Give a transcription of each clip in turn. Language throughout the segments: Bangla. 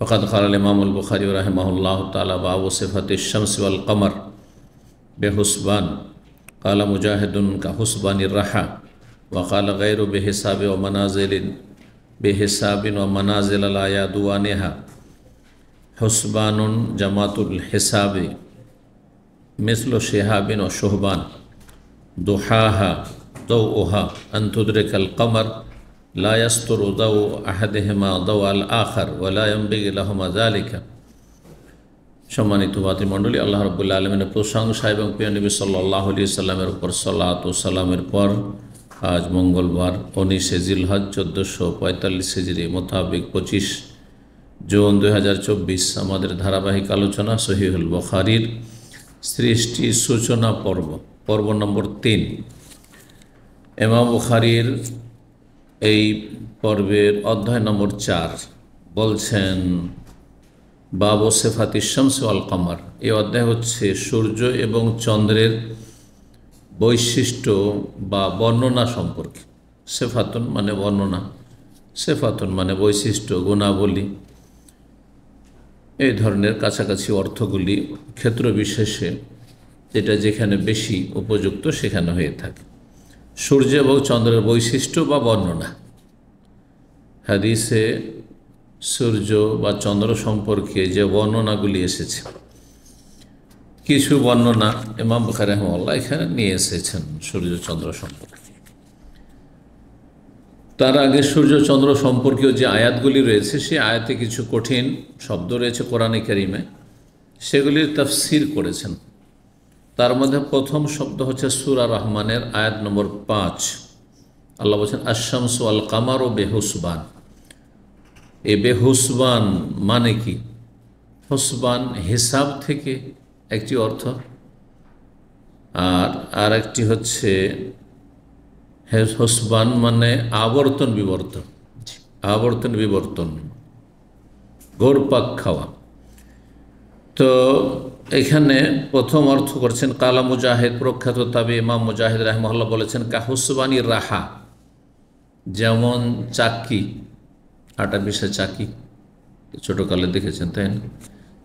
فقد قال الامام البخاری رحمہ اللہ تعالیٰ باب صفت الشمس والقمر بے حسبان قال مجاہد کا حسبان الرحا وقال غیر بے حساب و منازل بے حساب و منازل للایا دعان حسبان جماعت الحساب مثل و شہابن و شہبان دوحا ہا تو القمر کلقمر লায়াস্তর দাউ আহাদেহেমা দাউ আল আখার ওলায়ম্বিগিলাহমা সম্মানিত ভাতৃমণ্ডলী আল্লাহ রবুল্লা আলমিনের প্রশংসা এবং পিয়নবী সাল্লাহ আলি সাল্লামের উপর সাল্লাত সাল্লামের পর আজ মঙ্গলবার উনিশে জিলহাজ চোদ্দোশো পঁয়তাল্লিশ সেজিরি মোতাবেক পঁচিশ জুন দুই আমাদের ধারাবাহিক আলোচনা সহিহুল বখারির সৃষ্টি সূচনা পর্ব পর্ব নম্বর তিন এমা বুখারির এই পর্বের অধ্যায় নম্বর চার বলছেন বাবু সেফাতি শামস আল কামার এই অধ্যায় হচ্ছে সূর্য এবং চন্দ্রের বৈশিষ্ট্য বা বর্ণনা সম্পর্কে সেফাতুন মানে বর্ণনা সেফাতুন মানে বৈশিষ্ট্য গুণাবলী এই ধরনের কাছাকাছি অর্থগুলি ক্ষেত্র বিশেষে যেটা যেখানে বেশি উপযুক্ত সেখানে হয়ে থাকে সূর্য এবং চন্দ্রের বৈশিষ্ট্য বা বর্ণনা হাদিসে সূর্য বা চন্দ্র সম্পর্কে যে বর্ণনাগুলি এসেছে কিছু বর্ণনা ইমাম বুখারি রহমাল্লাহ এখানে নিয়ে এসেছেন সূর্যচন্দ্র সম্পর্কে তার আগে সূর্যচন্দ্র সম্পর্কেও যে আয়াতগুলি রয়েছে সে আয়াতে কিছু কঠিন শব্দ রয়েছে কোরআনে কারিমে সেগুলির তাফসির করেছেন তার মধ্যে প্রথম শব্দ হচ্ছে সুরা রহমানের আয়াত নম্বর পাঁচ আল্লাহ বলছেন আসাম আল কামার ও বেহুসবান এ বেহুসবান মানে কি হুসবান হিসাব থেকে একটি অর্থ আর আর একটি হচ্ছে হুসবান মানে আবর্তন বিবর্তন আবর্তন বিবর্তন গোড়পাক খাওয়া তো এখানে প্রথম অর্থ করছেন কালা মুজাহিদ প্রখ্যাত তাবি ইমাম মুজাহিদ রাহমহল্লা বলেছেন কাহুসবানি রাহা যেমন চাকি আটা বিশে চাকি ছোটোকালে দেখেছেন তাই না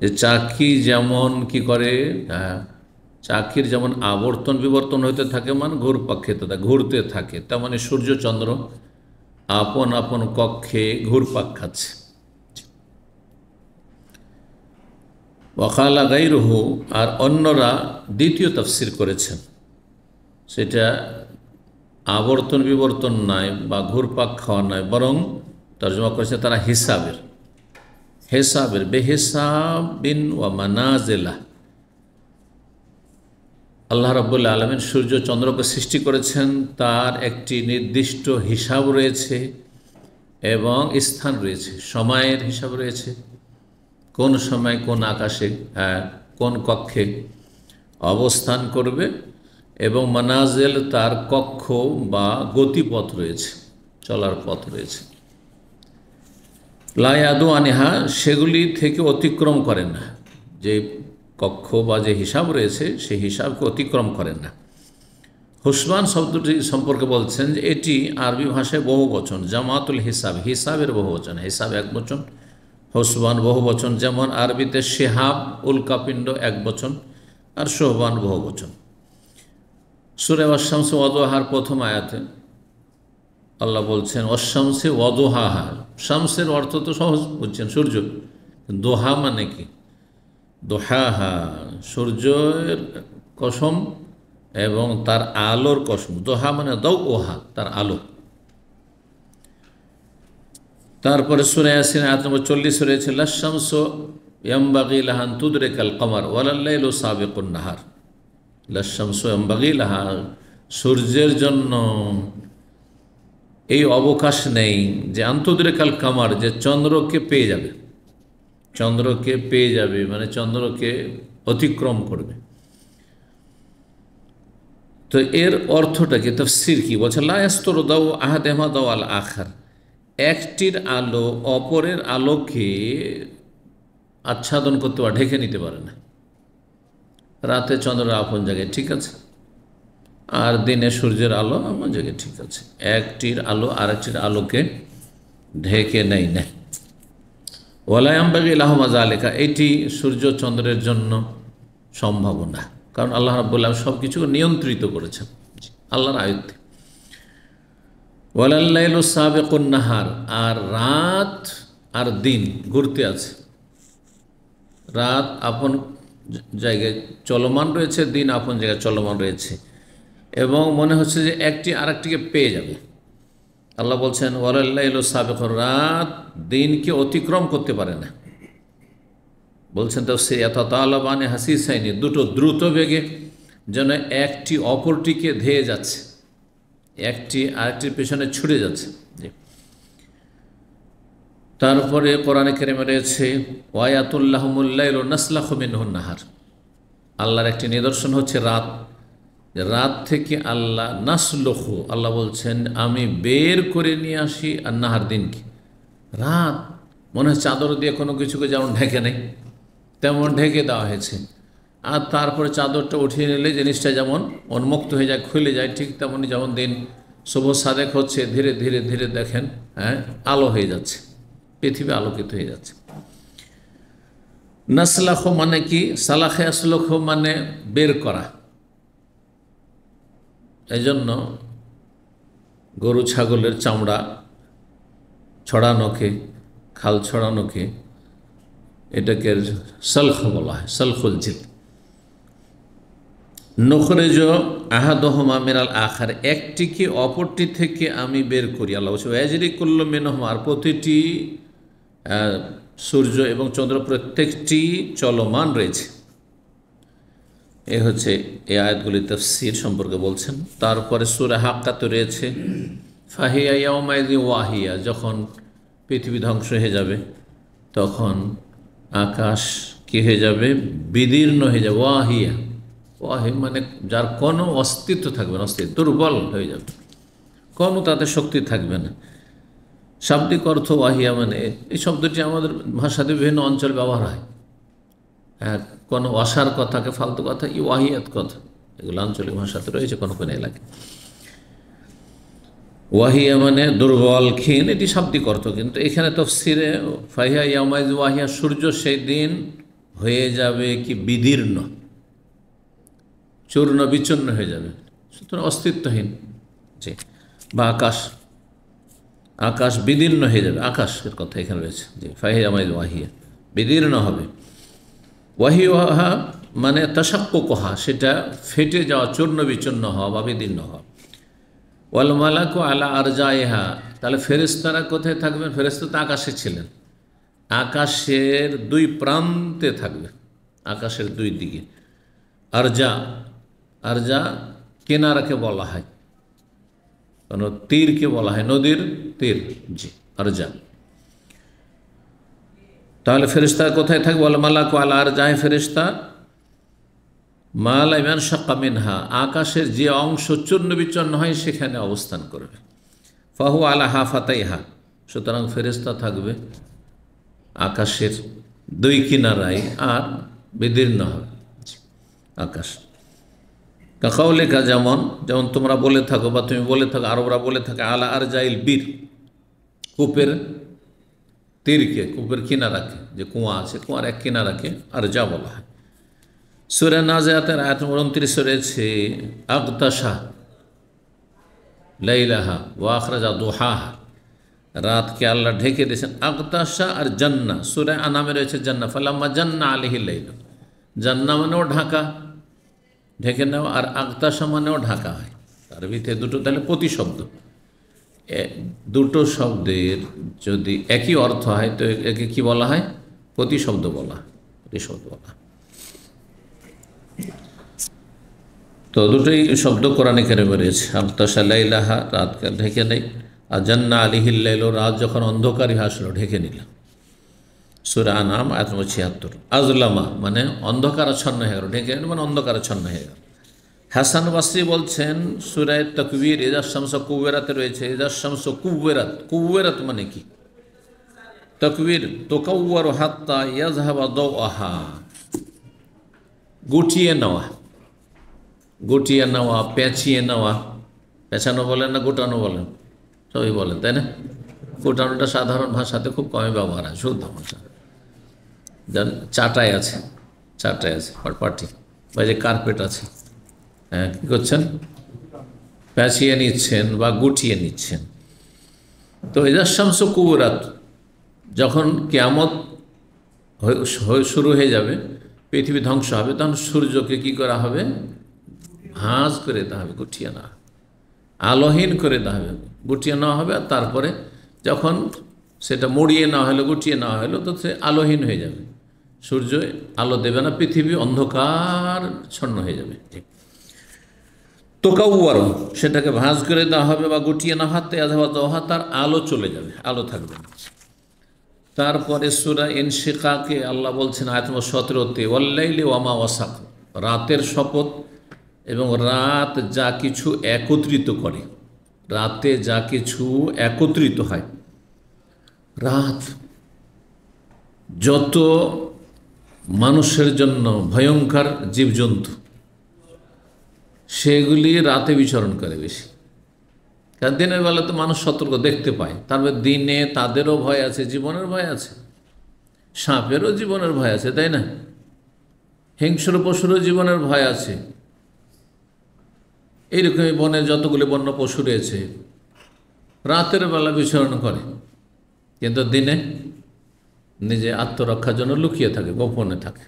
যে চাকি যেমন কি করে হ্যাঁ, চাকির যেমন আবর্তন বিবর্তন হইতে থাকে মানে ঘুর পাক্ষে ঘুরতে থাকে তার মানে আপন আপন কক্ষে ঘুর পাক খাচ্ছে ওয়াকালা গাইরহু আর অন্যরা দ্বিতীয় তাফসির করেছেন সেটা আবর্তন বিবর্তন নয় বা ঘুরপাক খাওয়া নয় বরং তর্জমা করেছে তারা হিসাবের হেসাবের বেহেসাবিন ওয়া মানাজেলা আল্লাহ রবুল্লা আলমিন সূর্য চন্দ্রকে সৃষ্টি করেছেন তার একটি নির্দিষ্ট হিসাব রয়েছে এবং স্থান রয়েছে সময়ের হিসাব রয়েছে কোন সময় কোন আকাশে হ্যাঁ, কোন কক্ষে অবস্থান করবে এবং মানাজেল তার কক্ষ বা গতিপথ রয়েছে চলার পথ রয়েছে লায়াদু আনিহা সেগুলি থেকে অতিক্রম করেন না যে কক্ষ বা যে হিসাব রয়েছে সেই হিসাবকে অতিক্রম করেন না হুসমান শব্দটি সম্পর্কে বলছেন যে এটি আরবি ভাষায় বহু বচন জামাতুল হিসাব হিসাবের বহু বচন হিসাব এক বচন হোসবান বহু বচন যেমন আরবিতে শেহাব উল্কাপিণ্ড এক বচন আর সোহবান বহু বচন সুরে অশামসে অদোহার প্রথম আয়াতে আল্লাহ বলছেন অশামসে অদোহাহার শামসের অর্থ তো সহজ বুঝছেন সূর্য দোহা মানে কি দোহাহার সূর্যের কসম এবং তার আলোর কসম দোহা মানে দৌ ওহা তার আলো তারপরে সুরে আসিন আয়াত নম্বর চল্লিশ রয়েছে লাশামস এমবাগি লাহান তুদরে কাল কমার ওয়ালাল্লাইল সাবেকুন নাহার লাশামস এমবাগি লাহান সূর্যের জন্য এই অবকাশ নেই যে আন্তদরে কাল কামার যে চন্দ্রকে পেয়ে যাবে চন্দ্রকে পেয়ে যাবে মানে চন্দ্রকে অতিক্রম করবে তো এর অর্থটা কি তফসির কি বলছে লাস্তর দাও আহাদ এহমাদ আল আখার একটির আলো অপরের আলোকে আচ্ছাদন করতে পারে ঢেকে নিতে পারে না রাতে চন্দ্রের আপন জায়গায় ঠিক আছে আর দিনে সূর্যের আলো আপন জায়গায় ঠিক আছে একটির আলো আর একটির আলোকে ঢেকে নেয় না ওয়ালায়াম্বাগি ইহমাজ আলেকা এটি সূর্য চন্দ্রের জন্য সম্ভাবনা কারণ আল্লাহ রাবুল্লাহ সব কিছু নিয়ন্ত্রিত করেছেন আল্লাহর আয়ত্তে ওয়ালাল্লাইল সাবেকুন্নাহার আর রাত আর দিন ঘুরতে আছে রাত আপন জায়গায় চলমান রয়েছে দিন আপন জায়গায় চলমান রয়েছে এবং মনে হচ্ছে যে একটি একটিকে পেয়ে যাবে আল্লাহ বলছেন ওয়ালাল্লাইল সাবেক রাত দিনকে অতিক্রম করতে পারে না বলছেন তো সে এত তালাবানে হাসি সাইনি দুটো দ্রুত বেগে যেন একটি অপরটিকে ধেয়ে যাচ্ছে একটি আরেকটির পেছনে ছুটে যাচ্ছে তারপরে কোরআনে কেরেমে রয়েছে ওয়ায়াতুল্লাহমুল্লাইল নাসলা নাহার আল্লাহর একটি নিদর্শন হচ্ছে রাত রাত থেকে আল্লাহ নাসলহু আল্লাহ বলছেন আমি বের করে নিয়ে আসি আর নাহার দিনকে রাত মনে হয় চাদর দিয়ে কোনো কিছুকে যেমন ঢেকে নেই তেমন ঢেকে দেওয়া হয়েছে আর তারপরে চাদরটা উঠিয়ে নিলে জিনিসটা যেমন উন্মুক্ত হয়ে যায় খুলে যায় ঠিক তেমনই যেমন দিন শুভ সাদেক হচ্ছে ধীরে ধীরে ধীরে দেখেন হ্যাঁ আলো হয়ে যাচ্ছে পৃথিবী আলোকিত হয়ে যাচ্ছে নাসলাখ মানে কি সালাখে আসলখ মানে বের করা এই জন্য গরু ছাগলের চামড়া ছড়ানোকে খাল ছড়ানোকে এটাকে সলখ বলা হয় সলখুল জিত নখরেজ আহাদহমা মেরাল আখার একটিকে অপরটি থেকে আমি বের করি আল্লাহ বলছে ওয়াজরি করল মেনহমার প্রতিটি সূর্য এবং চন্দ্র প্রত্যেকটি চলমান রয়েছে এ হচ্ছে এই আয়াতগুলি তফসির সম্পর্কে বলছেন তারপরে সুরে হাক্কা তো রয়েছে ফাহিয়া ইয়াউমাইদি ওয়াহিয়া যখন পৃথিবী ধ্বংস হয়ে যাবে তখন আকাশ কী হয়ে যাবে বিদীর্ণ হয়ে যাবে ওয়াহিয়া ওয়াহিম মানে যার কোনো অস্তিত্ব থাকবে না অস্তিত্ব দুর্বল হয়ে যাবে কোনো তাতে শক্তি থাকবে না শাব্দিক অর্থ ওয়াহিয়া মানে এই শব্দটি আমাদের ভাষাতে বিভিন্ন অঞ্চল ব্যবহার হয় হ্যাঁ কোনো অসার কথাকে ফালতু কথা ই ওয়াহিয়াত কথা এগুলো আঞ্চলিক ভাষাতে রয়েছে কোনো কোনো এলাকায় ওয়াহিয়া মানে দুর্বল ক্ষীণ এটি শাব্দিক অর্থ কিন্তু এখানে তফসিরে ফাহিয়া ইয়ামাইজ ওয়াহিয়া সূর্য সেই দিন হয়ে যাবে কি বিদীর্ণ চূর্ণ বিচ্ছন্ন হয়ে যাবে সুতরাং অস্তিত্বহীন জি বা আকাশ আকাশ বিদীর্ণ হয়ে যাবে আকাশের কথা এখানে রয়েছে জি ফাহে মানে আমায় ওয়াহিয়া বিদীর্ণ হবে ওয়াহি ওয়াহা মানে কহা সেটা ফেটে যাওয়া চূর্ণ বিচূর্ণ হওয়া বা বিদীর্ণ হওয়া ওয়াল আলা আরজা ইহা তাহলে ফেরেস্তারা কোথায় থাকবেন ফেরেস্তা তো আকাশে ছিলেন আকাশের দুই প্রান্তে থাকবে আকাশের দুই দিকে আরজা আর যা কেনারাকে বলা হয় কারণ মানে তীরকে বলা হয় নদীর তীর জি আর যা তাহলে ফেরিস্তা কোথায় থাকবে বলে মালা আল আর যায় ফেরিস্তা মালা ইমান শাক্কা মিনহা আকাশের যে অংশ চূর্ণ বিচ্ছন্ন হয় সেখানে অবস্থান করবে ফাহু আলা হা ফাতাইহা সুতরাং ফেরিস্তা থাকবে আকাশের দুই কিনারায় আর বিদীর্ণ হবে আকাশ কাকাউলেখা যেমন যেমন তোমরা বলে থাকো বা তুমি বলে থাকো আরবরা বলে থাকে আলা আর জাইল বীর কূপের তীরকে কূপের কিনারাকে যে কুয়া আছে কুয়ার এক কিনারাকে আর যা বলা হয় সুরে নাজাতের আয়াত উনত্রিশ রয়েছে আকদাসা লাইলাহা ওয়াখরাজা দোহাহা রাতকে আল্লাহ ঢেকে দিয়েছেন আকদাসা আর জান্না সুরে আনামে রয়েছে জান্না ফালাম্মা জান্না আলিহি লাইল জান্না মানেও ঢাকা ঢেকে নেওয়া আর আগতা সমানেও ঢাকা হয় তার ভিতরে দুটো তাহলে প্রতিশব্দ দুটো শব্দের যদি একই অর্থ হয় তো একে কি বলা হয় প্রতিশব্দ বলা প্রতিশব্দ বলা তো দুটোই শব্দ কোরআনে বেরিয়েছে রয়েছে আল্লাহা রাত ঢেকে নেই আর জান্না আলিহিল্লাইল রাত যখন অন্ধকারই হাসলো ঢেকে নিলাম সুরা নাম আয়াত নম্বর ছিয়াত্তর আজলামা মানে অন্ধকারাচ্ছন্ন হয়ে গেল ঢেকে মানে অন্ধকারাচ্ছন্ন হয়ে গেল হাসান বাসরি বলছেন সুরায় তকবির এজাজ শামস কুবেরাতে রয়েছে এজাজ শামস কুবেরাত কুবেরাত মানে কি তকবির তোকাউয়ার হাত্তা ইয়াজহাবা দৌ আহা গুটিয়ে নেওয়া গুটিয়ে নেওয়া পেঁচিয়ে নেওয়া পেঁচানো বলেন না গোটানো বলেন সবই বলেন তাই না গোটানোটা সাধারণ ভাষাতে খুব কমই ব্যবহার হয় শুদ্ধ ভাষা যার চাটাই আছে চাটাই আছে পার্টি বা যে কার্পেট আছে হ্যাঁ কী করছেন প্যাঁচিয়ে নিচ্ছেন বা গুটিয়ে নিচ্ছেন তো এজাশামস কুবরাত যখন কেয়ামত শুরু হয়ে যাবে পৃথিবী ধ্বংস হবে তখন সূর্যকে কি করা হবে ভাঁজ করে দেওয়া হবে গুটিয়ে না আলোহীন করে দেওয়া হবে গুটিয়ে নেওয়া হবে আর তারপরে যখন সেটা মরিয়ে না হলো গুটিয়ে না হলো তো সে আলোহীন হয়ে যাবে সূর্য আলো দেবে না পৃথিবী অন্ধকার ছন্ন হয়ে যাবে তোকাউয়ার সেটাকে ভাঁজ করে দেওয়া হবে বা গুটিয়ে না হাতে আধাবাত তার আলো চলে যাবে আলো থাকবে না তারপরে সুরা শেখাকে আল্লাহ বলছেন আয়তম সতেরোতে অল্লাইলে ওয়ামা ওয়াসাক রাতের শপথ এবং রাত যা কিছু একত্রিত করে রাতে যা কিছু একত্রিত হয় রাত যত মানুষের জন্য ভয়ঙ্কর জীবজন্তু সেগুলি রাতে বিচরণ করে বেশি কারণ দিনের বেলা তো মানুষ সতর্ক দেখতে পায় তারপর দিনে তাদেরও ভয় আছে জীবনের ভয় আছে সাপেরও জীবনের ভয় আছে তাই না হিংস্র পশুরও জীবনের ভয় আছে এইরকমই বনে যতগুলি বন্য পশু রয়েছে রাতের বেলা বিচরণ করে কিন্তু দিনে নিজে আত্মরক্ষার জন্য লুকিয়ে থাকে গোপনে থাকে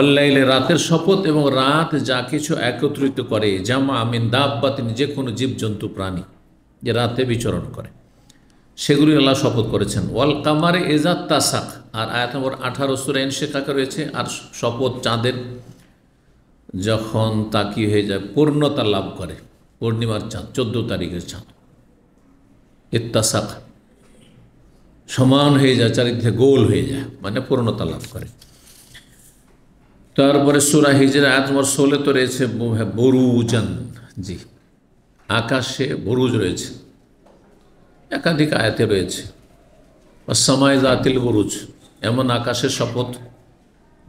অল্লাইলে রাতের শপথ এবং রাত যা কিছু একত্রিত করে জামা আমিন দাব বা তিনি যে কোনো জীবজন্তু প্রাণী যে রাতে বিচরণ করে সেগুলি আল্লাহ শপথ করেছেন ওয়াল কামারে এজাত তাসাক আর আয়াত নম্বর আঠারো সুরাইন শেখাকে রয়েছে আর শপথ চাঁদের যখন তা কি হয়ে যায় পূর্ণতা লাভ করে পূর্ণিমার চাঁদ চোদ্দ তারিখের চাঁদ ইত্তাসাক সমান হয়ে যায় চারিদিকে গোল হয়ে যায় মানে পূর্ণতা লাভ করে তারপরে সুরা হিজরা আজ নম্বর তো রয়েছে বরুজন হ্যাঁ, জি আকাশে বরুজ রয়েছে একাধিক আয়াতে রয়েছে সময় জাতিল বরুজ এমন আকাশের শপথ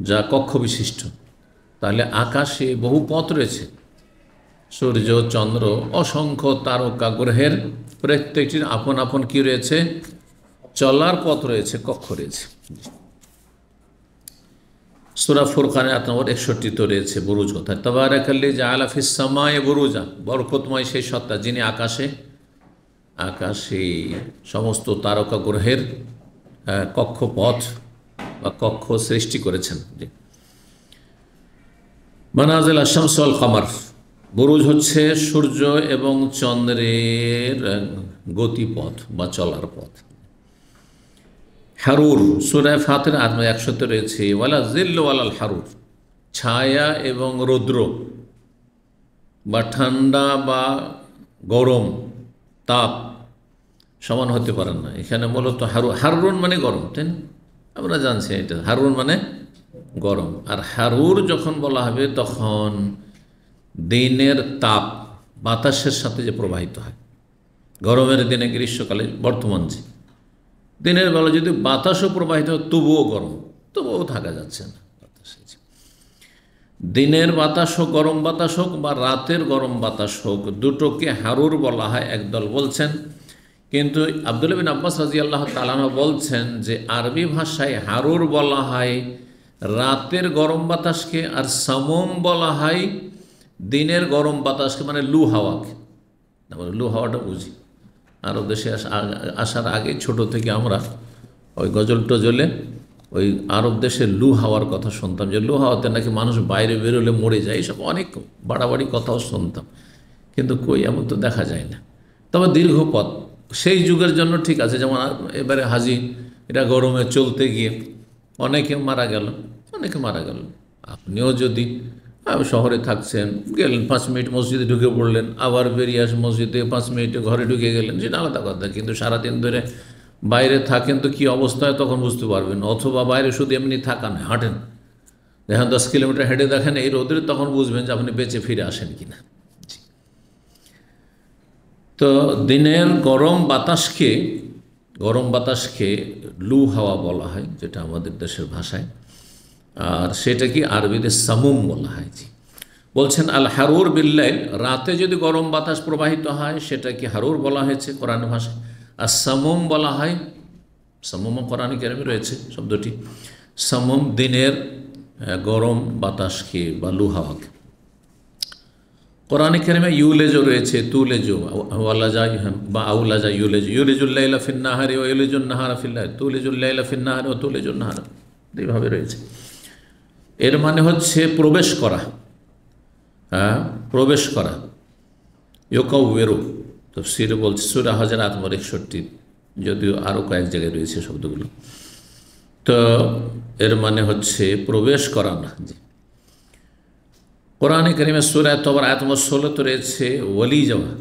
যা কক্ষ বিশিষ্ট তাহলে আকাশে বহু পথ রয়েছে সূর্য চন্দ্র অসংখ্য তারকা গ্রহের প্রত্যেকটির আপন আপন কি রয়েছে চলার পথ রয়েছে কক্ষ রয়েছে সুরা ফুরকানে আট নম্বর একষট্টি তো রয়েছে বুরুজ কথায় তবার একাল্লি যে আলাফিসামায় বুরুজা বরকতময় সেই সত্তা যিনি আকাশে আকাশে সমস্ত তারকা গ্রহের কক্ষপথ বা কক্ষ সৃষ্টি করেছেন মানাজেল আসামসল খামার বুরুজ হচ্ছে সূর্য এবং চন্দ্রের গতিপথ বা চলার পথ হারুর সুরায় ফাতের আত্মা একসাথে রয়েছে ওয়ালা ওয়ালাল হারুর ছায়া এবং রৌদ্র বা ঠান্ডা বা গরম তাপ সমান হতে পারেন না এখানে মূলত হারু হারুন মানে গরম তাই না আমরা জানছি এটা হারুন মানে গরম আর হারুর যখন বলা হবে তখন দিনের তাপ বাতাসের সাথে যে প্রবাহিত হয় গরমের দিনে গ্রীষ্মকালে বর্তমান যে দিনের বেলা যদি বাতাসও প্রবাহিত হয় তবুও গরম তবুও থাকা যাচ্ছে না দিনের বাতাস হোক গরম বাতাস হোক বা রাতের গরম বাতাস হোক দুটোকে হারুর বলা হয় একদল বলছেন কিন্তু আবদুল বিন আব্বাস রাজি আল্লাহ তালানা বলছেন যে আরবি ভাষায় হারুর বলা হয় রাতের গরম বাতাসকে আর সামম বলা হয় দিনের গরম বাতাসকে মানে লু হাওয়াকে মানে লু হাওয়াটা বুঝি আরব দেশে আসার আগে ছোট থেকে আমরা ওই গজল টজলে ওই আরব দেশে লু হাওয়ার কথা শুনতাম যে লু হাওয়াতে নাকি মানুষ বাইরে বেরোলে মরে যায় এসব অনেক বাড়াবাড়ি কথাও শুনতাম কিন্তু কই এমন তো দেখা যায় না তবে দীর্ঘ পথ সেই যুগের জন্য ঠিক আছে যেমন এবারে হাজি এটা গরমে চলতে গিয়ে অনেকে মারা গেল অনেকে মারা গেল আপনিও যদি শহরে থাকছেন গেলেন পাঁচ মিনিট মসজিদে ঢুকে পড়লেন আবার বেরিয়ে আস মসজিদে পাঁচ মিনিটে ঘরে ঢুকে গেলেন সেটা আলাদা কথা কিন্তু সারাদিন ধরে বাইরে থাকেন তো কি অবস্থায় তখন বুঝতে পারবেন অথবা বাইরে শুধু এমনি থাকান হাঁটেন যখন দশ কিলোমিটার হেঁটে দেখেন এই রোদের তখন বুঝবেন যে আপনি বেঁচে ফিরে আসেন কি না তো দিনের গরম বাতাসকে গরম বাতাসকে লু হাওয়া বলা হয় যেটা আমাদের দেশের ভাষায় আর সেটা কি আরবিতে সামুম বলা হয় জি বলছেন আল হারুর বিল্লাইল রাতে যদি গরম বাতাস প্রবাহিত হয় সেটা কি হারুর বলা হয়েছে কোরআন ভাষায় আর সামুম বলা হয় সামুম কোরআন কেরমে রয়েছে শব্দটি সামুম দিনের গরম বাতাসকে বা লুহাওয়াকে কোরআন কেরমে ইউলেজও রয়েছে তুলেজো ওয়ালাজা বা আউলাজা ইউলেজ ইউলেজুল্লাহ ফিন্নাহারি ও ইউলেজুল নাহারা ফিল্লাহ তুলেজুল্লাহ ফিন্নাহারি ও তুলেজুল নাহারা রয়েছে এর মানে হচ্ছে প্রবেশ করা হ্যাঁ প্রবেশ করা তো সির বলছে সুরা হাজার আত্মার একষট্টি যদিও আরও কয়েক জায়গায় রয়েছে শব্দগুলো তো এর মানে হচ্ছে প্রবেশ করা না জি কোরআনে করিমের সুরায় তোমার তো রয়েছে ওলি যাওয়া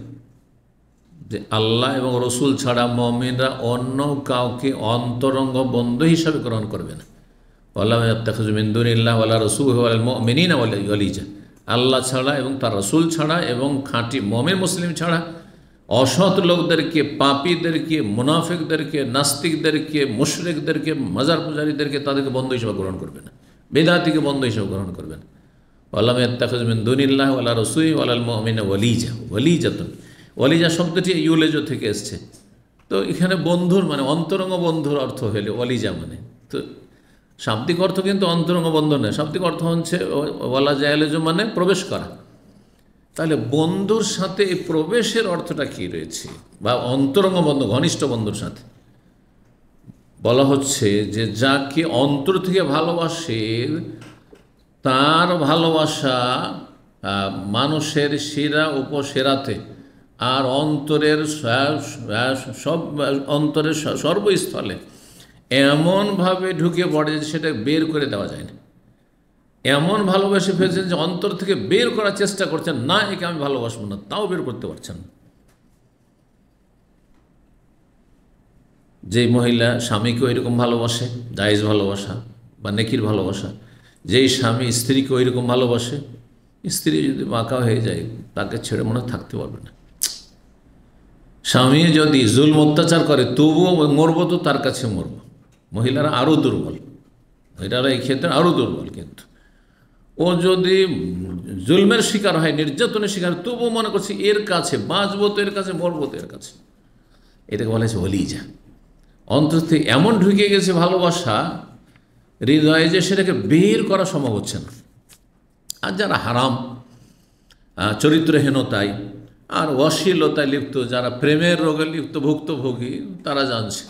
যে আল্লাহ এবং রসুল ছাড়া মমিনরা অন্য কাউকে অন্তরঙ্গ বন্ধু হিসাবে গ্রহণ করবে না আল্লাহ অলিজা আল্লাহ ছাড়া এবং তার রসুল ছাড়া এবং খাঁটি মমের মুসলিম ছাড়া অসৎ লোকদেরকে পাপীদেরকে মুনাফিকদেরকে নাস্তিকদেরকে মুশরেকদেরকে মাজার পুজারীদেরকে তাদেরকে বন্ধ হিসেবে গ্রহণ করবে না বেদাতিকে বন্ধ হিসেবে গ্রহণ করবে না আল্লাহ তাকজমিন আল্লাহ রসুই আল্লাহ মমিনা ওলিজা ওলিজাতুন ওলিজা শব্দটি ইউলেজো থেকে এসছে তো এখানে বন্ধুর মানে অন্তরঙ্গ বন্ধুর অর্থ হইলে ওলিজা মানে তো শাব্দিক অর্থ কিন্তু অন্তরঙ্গ বন্ধ নয় শাব্দিক অর্থ হচ্ছে বলা যায় মানে প্রবেশ করা তাহলে বন্ধুর সাথে এই প্রবেশের অর্থটা কি রয়েছে বা অন্তরঙ্গ বন্ধু ঘনিষ্ঠ বন্ধুর সাথে বলা হচ্ছে যে যাকে অন্তর থেকে ভালোবাসে তার ভালোবাসা মানুষের সেরা উপসেরাতে আর অন্তরের সব অন্তরের সর্বস্থলে এমনভাবে ঢুকে পড়ে যে সেটা বের করে দেওয়া যায় না এমন ভালোবেসে ফেলছেন যে অন্তর থেকে বের করার চেষ্টা করছেন না একে আমি ভালোবাসবো না তাও বের করতে পারছেন যেই মহিলা স্বামীকে ওইরকম ভালোবাসে দায়েজ ভালোবাসা বা নেকির ভালোবাসা যেই স্বামী স্ত্রীকে ওইরকম ভালোবাসে স্ত্রী যদি বাঁকা হয়ে যায় তাকে ছেড়ে মনে থাকতে পারবে না স্বামী যদি জুল অত্যাচার করে তবুও মরবো তো তার কাছে মরবো মহিলারা আরও দুর্বল মহিলারা এই ক্ষেত্রে আরও দুর্বল কিন্তু ও যদি জুলমের শিকার হয় নির্যাতনের শিকার তবুও মনে করছি এর কাছে বাঁচবো তো এর কাছে মরবো তো এর কাছে এটাকে বলা হয়েছে অলিজা অন্তর থেকে এমন ঢুকে গেছে ভালোবাসা হৃদয়ে যে সেটাকে বের করা সম্ভব হচ্ছে না আর যারা হারাম চরিত্রহীনতায় আর অশ্লীলতায় লিপ্ত যারা প্রেমের রোগে লিপ্ত ভুক্তভোগী তারা জানছে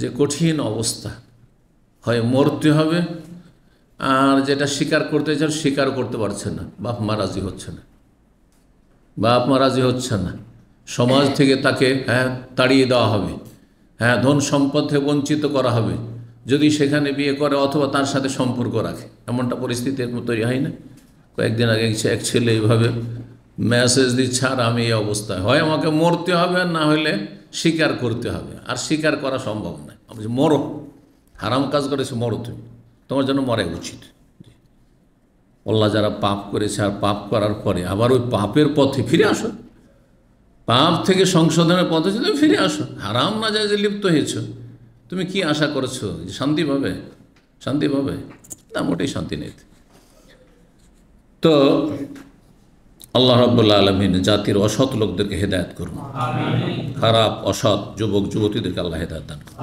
যে কঠিন অবস্থা হয় মরতে হবে আর যেটা স্বীকার করতে চান স্বীকার করতে পারছে না বাপ মা রাজি হচ্ছে না বাপ মা রাজি হচ্ছে না সমাজ থেকে তাকে হ্যাঁ তাড়িয়ে দেওয়া হবে হ্যাঁ ধন সম্পদ থেকে বঞ্চিত করা হবে যদি সেখানে বিয়ে করে অথবা তার সাথে সম্পর্ক রাখে এমনটা পরিস্থিতি তৈরি হয় না কয়েকদিন আগে এক ছেলে এইভাবে মেসেজ দিচ্ছে আর আমি এই অবস্থায় হয় আমাকে মরতে হবে না হলে স্বীকার করতে হবে আর স্বীকার করা সম্ভব নয় আমি মরো হারাম কাজ করেছে মরো তুমি তোমার জন্য মরাই উচিত আল্লাহ যারা পাপ করেছে আর পাপ করার পরে আবার ওই পাপের পথে ফিরে আসো পাপ থেকে সংশোধনের পথে তুমি ফিরে আসো হারাম না যায় যে লিপ্ত হয়েছ তুমি কি আশা করেছো যে শান্তি পাবে শান্তি পাবে না মোটেই শান্তি নেই তো আল্লাহ রব্বুল্লা আলমিন জাতির অসৎ লোকদেরকে হেদায়ত করুন খারাপ অসৎ যুবক যুবতীদেরকে আল্লাহ হেদায়ত দান করুন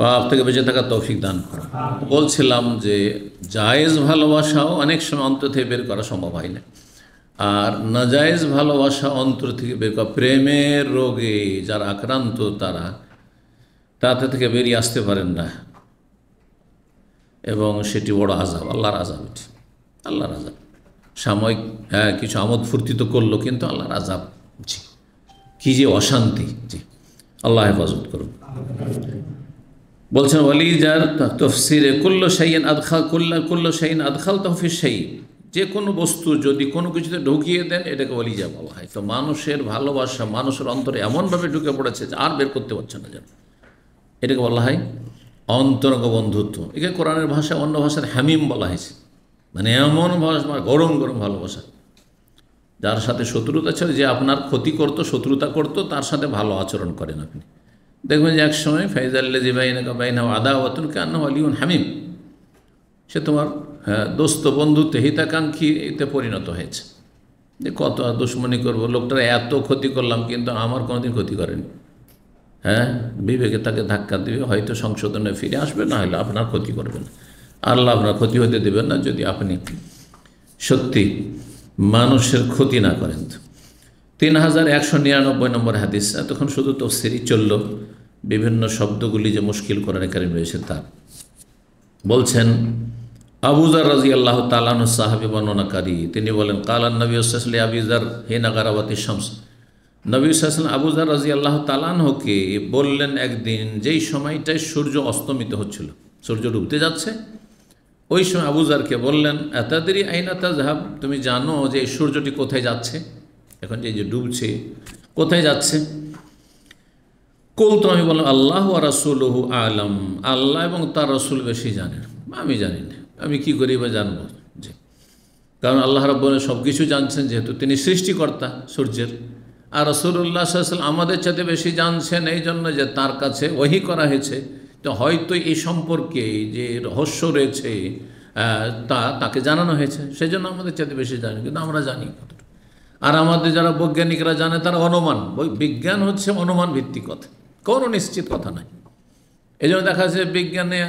পাপ থেকে বেঁচে থাকা তৌফিক দান করুন বলছিলাম যে জায়েজ ভালোবাসাও অনেক সময় অন্তর থেকে বের করা সম্ভব হয় না আর জায়েজ ভালোবাসা অন্তর থেকে বের করা প্রেমের রোগে যারা আক্রান্ত তারা তাতে থেকে বেরিয়ে আসতে পারেন না এবং সেটি বড় আজাব আল্লাহর আজাব এটি আল্লাহর আজাব সাময়িক হ্যাঁ, কিছু আমোদ ফুর্তি তো করলো কিন্তু আল্লাহর আজাব জি কি যে অশান্তি জি আল্লাহ হেফাজত করুন বলছেন যার তফসিরে কুল্ল সাইন আদখাল কুল্লা কুল্ল সাইন আদখাল তহফিস সাই যে কোনো বস্তু যদি কোনো কিছুতে ঢুকিয়ে দেন এটাকে যা বলা হয় তো মানুষের ভালোবাসা মানুষের অন্তরে এমনভাবে ঢুকে পড়েছে যে আর বের করতে পারছে না যেন এটাকে বলা হয় অন্তরঙ্গ বন্ধুত্ব একে কোরআনের ভাষা অন্য ভাষার হ্যামিম বলা হয়েছে মানে এমন গরম গরম ভালোবাসা যার সাথে শত্রুতা ছিল যে আপনার ক্ষতি করতো শত্রুতা করতো তার সাথে ভালো আচরণ করেন আপনি দেখবেন যে একসময় ফাইজাল্লাজি বাইনাকা বাইনা আদা ওয়াতুন কান্না আলিউন হামিম সে তোমার হ্যাঁ, দোস্ত বন্ধুতে এতে পরিণত হয়েছে যে কত দুশ্মনী করবো লোকটার এত ক্ষতি করলাম কিন্তু আমার কোনোদিন ক্ষতি করেনি হ্যাঁ বিবেকে তাকে ধাক্কা দিবে হয়তো সংশোধনে ফিরে আসবে না হলে আপনার ক্ষতি করবে না আল্লাহ আপনার ক্ষতি হতে দেবেন না যদি আপনি সত্যি মানুষের ক্ষতি না করেন তিন হাজার একশো নিরানব্বই নম্বর হাদিস তখন শুধু তো সেরি চলল বিভিন্ন শব্দগুলি যে মুশকিল কোরআন কারণ রয়েছে তা বলছেন আবুজার রাজি আল্লাহ তালান সাহাবি বর্ণনাকারী তিনি বলেন কালান নবী ওসাসলি আবিজার হে নাগারাবাতি শামস নবী সাসলাম আবুজার রাজি আল্লাহ তালানহকে বললেন একদিন যেই সময়টায় সূর্য অস্তমিত হচ্ছিল সূর্য ডুবতে যাচ্ছে ওই সময় আবুজারকে বললেন এতাদেরই আইনা তাজহাব তুমি জানো যে এই সূর্যটি কোথায় যাচ্ছে এখন যে যে ডুবছে কোথায় যাচ্ছে তো আমি বললাম আল্লাহ রাসুলহু আলম আল্লাহ এবং তার রসুল বেশি জানেন আমি জানি না আমি কি করি বা জানব যে কারণ আল্লাহ রাব্বুল সব কিছু জানছেন যেহেতু তিনি সৃষ্টিকর্তা সূর্যের আর রসুল্লাহ আমাদের চাতে বেশি জানছেন এই জন্য যে তার কাছে ওহি করা হয়েছে তো হয়তো এই সম্পর্কে যে রহস্য রয়েছে তা তাকে জানানো হয়েছে সেজন্য আমাদের চাইতে বেশি জানি কিন্তু আমরা জানি আর আমাদের যারা বৈজ্ঞানিকরা জানে তারা অনুমান বিজ্ঞান হচ্ছে অনুমান ভিত্তিক কথা কোনো নিশ্চিত কথা নাই এই জন্য দেখা যাচ্ছে বিজ্ঞানে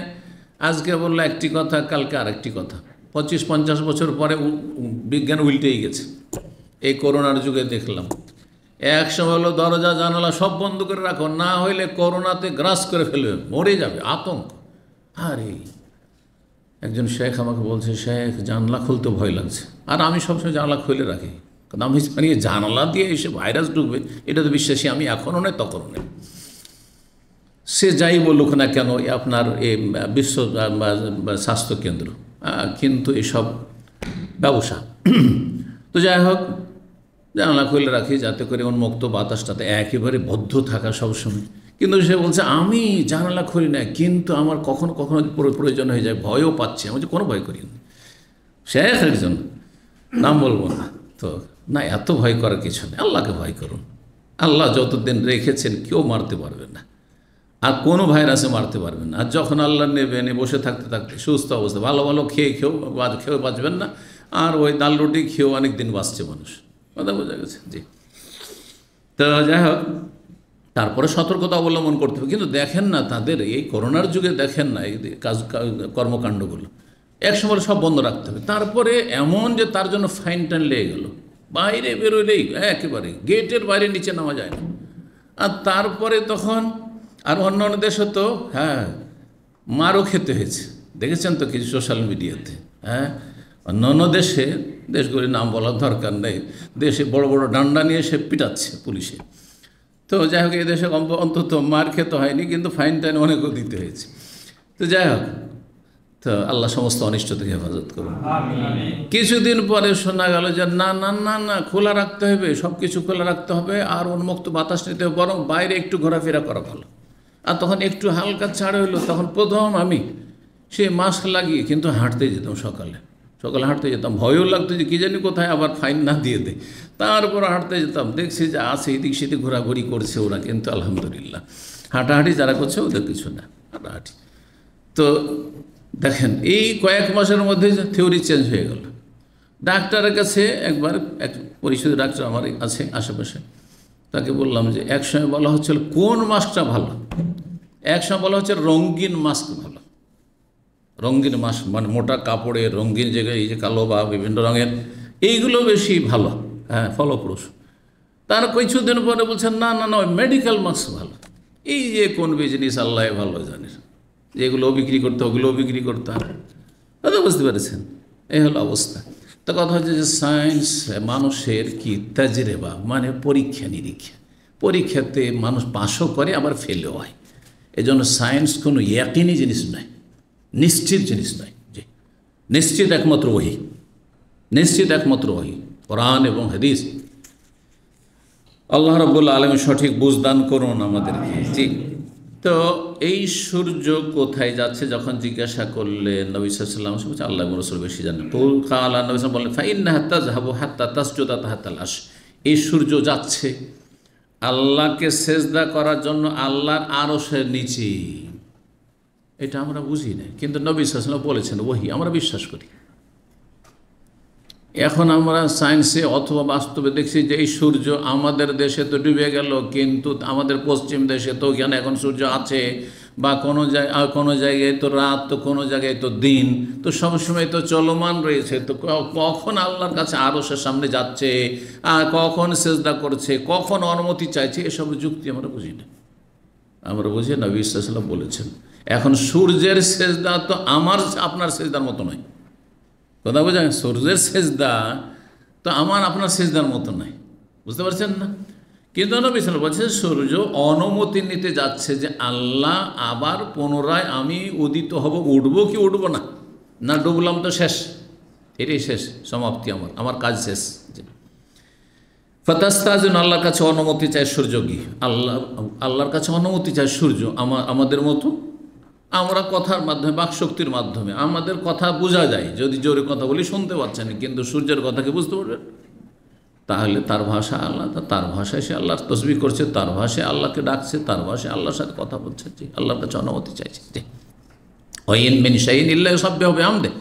আজকে বললো একটি কথা কালকে আরেকটি কথা পঁচিশ পঞ্চাশ বছর পরে বিজ্ঞান উল্টেই গেছে এই করোনার যুগে দেখলাম এক সময় হলো দরজা জানালা সব বন্ধ করে রাখো না হইলে করোনাতে গ্রাস করে ফেলবে মরে যাবে আতঙ্ক আরে একজন শেখ আমাকে বলছে শেখ জানলা খুলতে ভয় লাগছে আর আমি সবসময় জানলা খুলে রাখি কারণ আমি মানে জানলা দিয়ে এসে ভাইরাস ঢুকবে এটা তো বিশ্বাসী আমি এখনও নয় তখনও নেই সে যাই বলুক না কেন আপনার বিশ্ব স্বাস্থ্য কেন্দ্র কিন্তু এসব ব্যবসা তো যাই হোক জানলা খুলে রাখি যাতে করে উন্মুক্ত বাতাসটাতে একেবারে বদ্ধ থাকা সবসময় কিন্তু সে বলছে আমি জানলা খুলি না কিন্তু আমার কখনো কখনো প্রয়োজন হয়ে যায় ভয়ও পাচ্ছে আমি কোনো ভয় করি না শেখ একজন নাম বলবো না তো না এত ভয় করার কিছু নেই আল্লাহকে ভয় করুন আল্লাহ যতদিন রেখেছেন কেউ মারতে পারবে না আর কোনো ভাইরাসে মারতে পারবেন না আর যখন আল্লাহ নেবে নে বসে থাকতে থাকতে সুস্থ অবস্থা ভালো ভালো খেয়ে খেয়েও খেয়েও বাঁচবেন না আর ওই ডাল রুটি খেয়েও অনেক দিন বাঁচছে মানুষ কথা বোঝা গেছে জি তো যাই হোক তারপরে সতর্কতা অবলম্বন করতে হবে কিন্তু দেখেন না তাদের এই করোনার যুগে দেখেন না এই কাজ কর্মকাণ্ডগুলো সময় সব বন্ধ রাখতে হবে তারপরে এমন যে তার জন্য ফাইন টাইন লেগে গেল বাইরে বেরোলেই একেবারে গেটের বাইরে নিচে নামা যায় না আর তারপরে তখন আর অন্য অন্য দেশে তো হ্যাঁ মারও খেতে হয়েছে দেখেছেন তো কিছু সোশ্যাল মিডিয়াতে হ্যাঁ অন্যান্য দেশে দেশগুলির নাম বলার দরকার নেই দেশে বড় বড় ডান্ডা নিয়ে সে পিটাচ্ছে পুলিশে তো যাই হোক এই দেশে অন্তত মার খেতে হয়নি কিন্তু ফাইন টাইন অনেকও দিতে হয়েছে তো যাই হোক তো আল্লাহ সমস্ত অনিষ্ট থেকে হেফাজত করুন কিছুদিন পরে শোনা গেল যে না না না না খোলা রাখতে হবে সব কিছু খোলা রাখতে হবে আর উন্মুক্ত বাতাস নিতে হবে বরং বাইরে একটু ঘোরাফেরা করা ভালো আর তখন একটু হালকা ছাড় হইলো তখন প্রথম আমি সে মাস্ক লাগিয়ে কিন্তু হাঁটতে যেতাম সকালে সকালে হাঁটতে যেতাম ভয়ও লাগতো যে কী জানি কোথায় আবার ফাইন না দিয়ে দেয় তারপর হাঁটতে যেতাম দেখছি যে আসে এদিক সেদিক ঘোরাঘুরি করছে ওরা কিন্তু আলহামদুলিল্লাহ হাঁটাহাঁটি যারা করছে ওদের কিছু না হাঁটাহাঁটি তো দেখেন এই কয়েক মাসের মধ্যে থিওরি চেঞ্জ হয়ে গেল ডাক্তারের কাছে একবার এক পরিচিত ডাক্তার আমার আছে আশেপাশে তাকে বললাম যে একসময় বলা হচ্ছিল কোন মাস্কটা ভালো একসময় বলা হচ্ছে রঙিন মাস্ক ভালো রঙিন মাস মানে মোটা কাপড়ে রঙিন জায়গায় এই যে কালো বা বিভিন্ন রঙের এইগুলো বেশি ভালো হ্যাঁ ফলপ্রসূ তার কিছুদিন পরে বলছেন না না না মেডিকেল মাস ভালো এই যে কোন বিজনেস আল্লাহ ভালো জানেন যেগুলো বিক্রি করতে ওগুলো বিক্রি করতে হবে তাদের বুঝতে পেরেছেন এই হলো অবস্থা তো কথা হচ্ছে যে সায়েন্স মানুষের কি তাজরেবা মানে পরীক্ষা নিরীক্ষা পরীক্ষাতে মানুষ পাশও করে আবার ফেলেও হয় এজন্য সায়েন্স কোনো একই জিনিস নয় নিশ্চিত জিনিস নয় জি নিশ্চিত একমাত্র ওহি নিশ্চিত একমাত্র ওহি কোরআন এবং হদিস আল্লাহ রবুল্লা আলম সঠিক বুঝদান করুন আমাদেরকে জি তো এই সূর্য কোথায় যাচ্ছে যখন জিজ্ঞাসা করলে নবী সাল্লাম আল্লাহ রসুল বেশি জানেন কুল কালা নবী সাল্লাম বললেন ফাইন্না হাত্তা জাহাবু হাত্তা তাসজোদা তাহাতাল আস এই সূর্য যাচ্ছে আল্লাহকে সেজদা করার জন্য আল্লাহর সে নিচে এটা আমরা বুঝি না কিন্তু নবী শাসনাম বলেছেন ওহি আমরা বিশ্বাস করি এখন আমরা সায়েন্সে অথবা বাস্তবে দেখছি যে এই সূর্য আমাদের দেশে তো ডুবে গেল কিন্তু আমাদের পশ্চিম দেশে তো কেন এখন সূর্য আছে বা কোনো জায়গায় কোনো জায়গায় তো রাত তো কোনো জায়গায় তো দিন তো সবসময় তো চলমান রয়েছে তো কখন আল্লাহর কাছে আরও সে সামনে যাচ্ছে কখন সেজদা করছে কখন অনুমতি চাইছে এসব যুক্তি আমরা বুঝি না আমরা বুঝি নবী ইসলাম বলেছেন এখন সূর্যের সেজদা তো আমার আপনার সেজদার মতো নয় কথা বোঝা সূর্যের সেজদা তো আমার আপনার সেজদার মতো নয় বুঝতে পারছেন না কিন্তু নবী বিশাল বলছে সূর্য অনুমতি নিতে যাচ্ছে যে আল্লাহ আবার পুনরায় আমি উদিত হব উঠবো কি উঠব না না ডুবলাম তো শেষ এটাই শেষ সমাপ্তি আমার আমার কাজ শেষ ফতাস্তা যেন আল্লাহর কাছে অনুমতি চায় সূর্য কি আল্লাহ আল্লাহর কাছে অনুমতি চায় সূর্য আমার আমাদের মতো আমরা কথার মাধ্যমে বাক শক্তির মাধ্যমে আমাদের কথা বোঝা যায় যদি জোরে কথা বলি শুনতে পাচ্ছেন কিন্তু সূর্যের কথাকে বুঝতে পারবেন তাহলে তার ভাষা আল্লাহ তার ভাষায় সে আল্লাহর তসবি করছে তার ভাষায় আল্লাহকে ডাকছে তার ভাষায় আল্লাহর সাথে কথা বলছে আল্লাহর কাছে অনুমতি চাইছে ওইন বিন সাইন ইল্লাহ সভ্য হবে আমাদের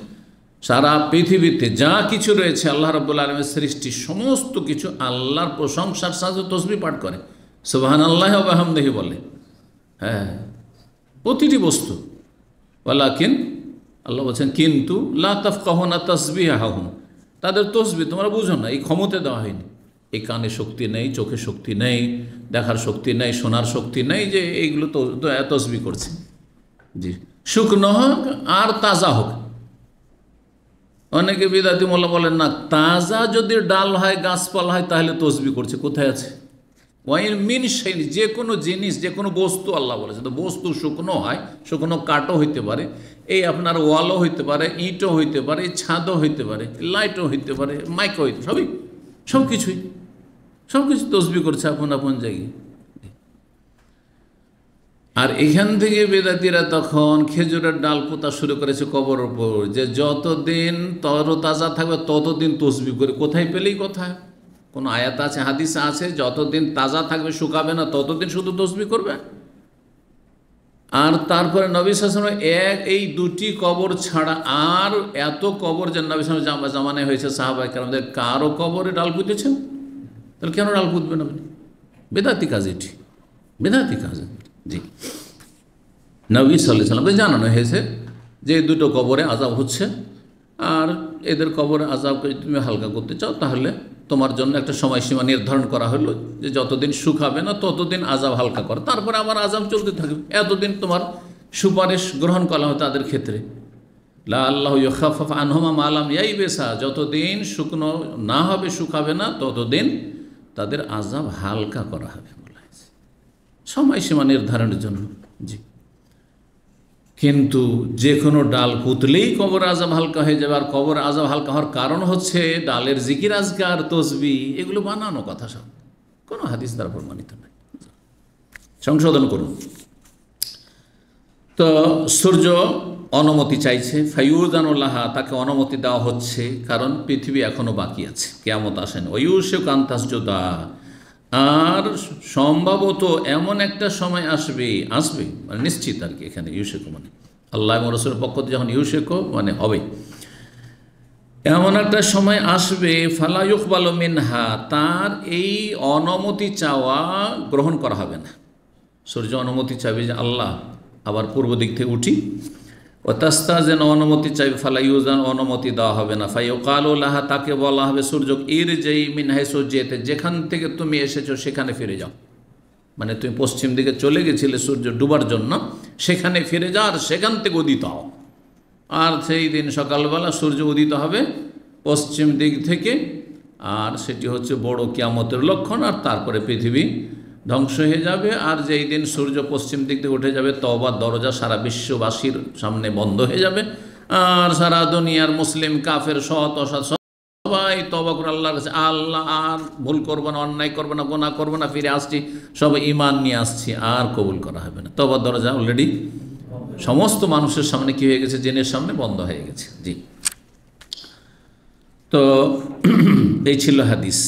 সারা পৃথিবীতে যা কিছু রয়েছে আল্লাহ রব্বুল আলমের সৃষ্টি সমস্ত কিছু আল্লাহর প্রশংসার সাথে তসবি পাঠ করে সুবাহান আল্লাহ আহমদেহি বলে হ্যাঁ প্রতিটি বস্তু কিন আল্লাহ বলছেন কিন্তু লাতাফ না তসবি আহম তাদের তসবি তোমরা বুঝো না এই ক্ষমতা দেওয়া হয়নি এই কানে শক্তি নেই চোখে শক্তি নেই দেখার শক্তি নেই শোনার শক্তি নেই যে এইগুলো তো তসবি করছে জি শুকনো হোক আর তাজা হোক অনেকে বিদাতি মোল্লা বলেন না তাজা যদি ডাল হয় গাছপালা হয় তাহলে তসবি করছে কোথায় আছে ওয়াইন মিন শৈল যে কোনো জিনিস যে কোনো বস্তু আল্লাহ বলেছে তো বস্তু শুকনো হয় শুকনো কাঠও হইতে পারে এই আপনার ওয়ালও হইতে পারে ইঁটও হইতে পারে ছাদও হইতে পারে লাইটও হইতে পারে মাইকও হইতে সবই সব কিছুই সব কিছু তসবি করছে আপন আপন জায়গায় আর এখান থেকে বেদাতিরা তখন খেজুরের ডাল পোতা শুরু করেছে কবর ওপর যে যতদিন তরতাজা থাকবে ততদিন তসবি করে কোথায় পেলেই কথা কোনো আয়াত আছে হাদিস আছে যতদিন তাজা থাকবে শুকাবে না ততদিন শুধু তসবি করবে আর তারপরে নবী শাসন এক এই দুটি কবর ছাড়া আর এত কবর যে নবী শাসন জামানে হয়েছে সাহাবাই কারণ কারো কবরে ডাল পুঁতেছেন তাহলে কেন ডাল পুঁতবেন আপনি বেদাতি কাজ এটি বেদাতি কাজ জি নবী সাল্লাহ সাল্লামকে জানানো হয়েছে যে দুটো কবরে আজাব হচ্ছে আর এদের কবরে আজাবকে তুমি হালকা করতে চাও তাহলে তোমার জন্য একটা সময়সীমা নির্ধারণ করা হলো যে যতদিন শুকাবে না ততদিন আজাব হালকা করে তারপরে আবার আজাব চলতে থাকবে এতদিন তোমার সুপারিশ গ্রহণ করা হয় তাদের ক্ষেত্রে লা আল্লাহ আনহমা মালাম ইয়াই বেসা যতদিন শুকনো না হবে শুকাবে না ততদিন তাদের আজাব হালকা করা হবে বলা হয়েছে সময়সীমা নির্ধারণের জন্য জি কিন্তু যে কোনো ডাল পুতলেই কবর আজম হালকা হয়ে যাবে আর কবর আজম হালকা হওয়ার কারণ হচ্ছে ডালের জিকির আজগার তসবি এগুলো বানানো কথা সব কোনো হাদিস দ্বারা প্রমাণিত নাই সংশোধন করুন তো সূর্য অনুমতি চাইছে ফাইউদানুল্লাহা তাকে অনুমতি দেওয়া হচ্ছে কারণ পৃথিবী এখনও বাকি আছে কেমত আসেন ওয়ুষ কান্তাস যোদা আর সম্ভবত এমন একটা সময় আসবে আসবে মানে নিশ্চিত আর কি এখানে ইউসেকো মানে আল্লাহ মরসুরের পক্ষ থেকে যখন ইউসেকো মানে হবে এমন একটা সময় আসবে ফালায়ুক বালো মিনহা তার এই অনুমতি চাওয়া গ্রহণ করা হবে না সূর্য অনুমতি চাবে যে আল্লাহ আবার পূর্ব দিক থেকে উঠি ও তাস্তা যেন অনুমতি চাইবে ফালা ইউজান অনুমতি দেওয়া হবে না ফাই ওকাল লাহা তাকে বলা হবে সূর্য ইর যেই সূর্য এতে যেখান থেকে তুমি এসেছো সেখানে ফিরে যাও মানে তুমি পশ্চিম দিকে চলে গেছিলে সূর্য ডুবার জন্য সেখানে ফিরে যাও আর সেখান থেকে উদিত হও আর সেই দিন সকালবেলা সূর্য উদিত হবে পশ্চিম দিক থেকে আর সেটি হচ্ছে বড় কিয়ামতের লক্ষণ আর তারপরে পৃথিবী ধ্বংস হয়ে যাবে আর যেই দিন সূর্য পশ্চিম দিক থেকে উঠে যাবে তবার দরজা সারা বিশ্ববাসীর সামনে বন্ধ হয়ে যাবে আর সারা দুনিয়ার মুসলিম কাফের সৎ অসৎ সবাই তবা করে আল্লাহর কাছে আল্লাহ আর ভুল করবো না অন্যায় করবো না গোনা করবো না ফিরে আসছি সব ইমান নিয়ে আসছি আর কবুল করা হবে না তবা দরজা অলরেডি সমস্ত মানুষের সামনে কি হয়ে গেছে জেনের সামনে বন্ধ হয়ে গেছে জি তো এই ছিল হাদিস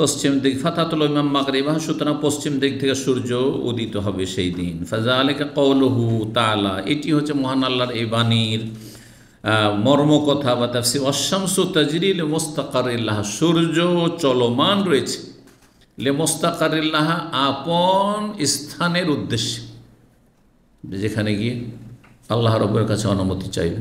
পশ্চিম দিক ফাতাতুল ইমাম মাগরিবাহ সুতরাং পশ্চিম দিক থেকে সূর্য উদিত হবে সেই দিন ফাজা আলিকা কৌলহু তালা এটি হচ্ছে মহান আল্লাহর এই বাণীর মর্মকথা বা তাফসি অশামসু তাজরিল মোস্তাকারিল্লাহ সূর্য চলমান রয়েছে লে মোস্তাকারিল্লাহ আপন স্থানের উদ্দেশ্যে যেখানে গিয়ে আল্লাহ রবের কাছে অনুমতি চাইবে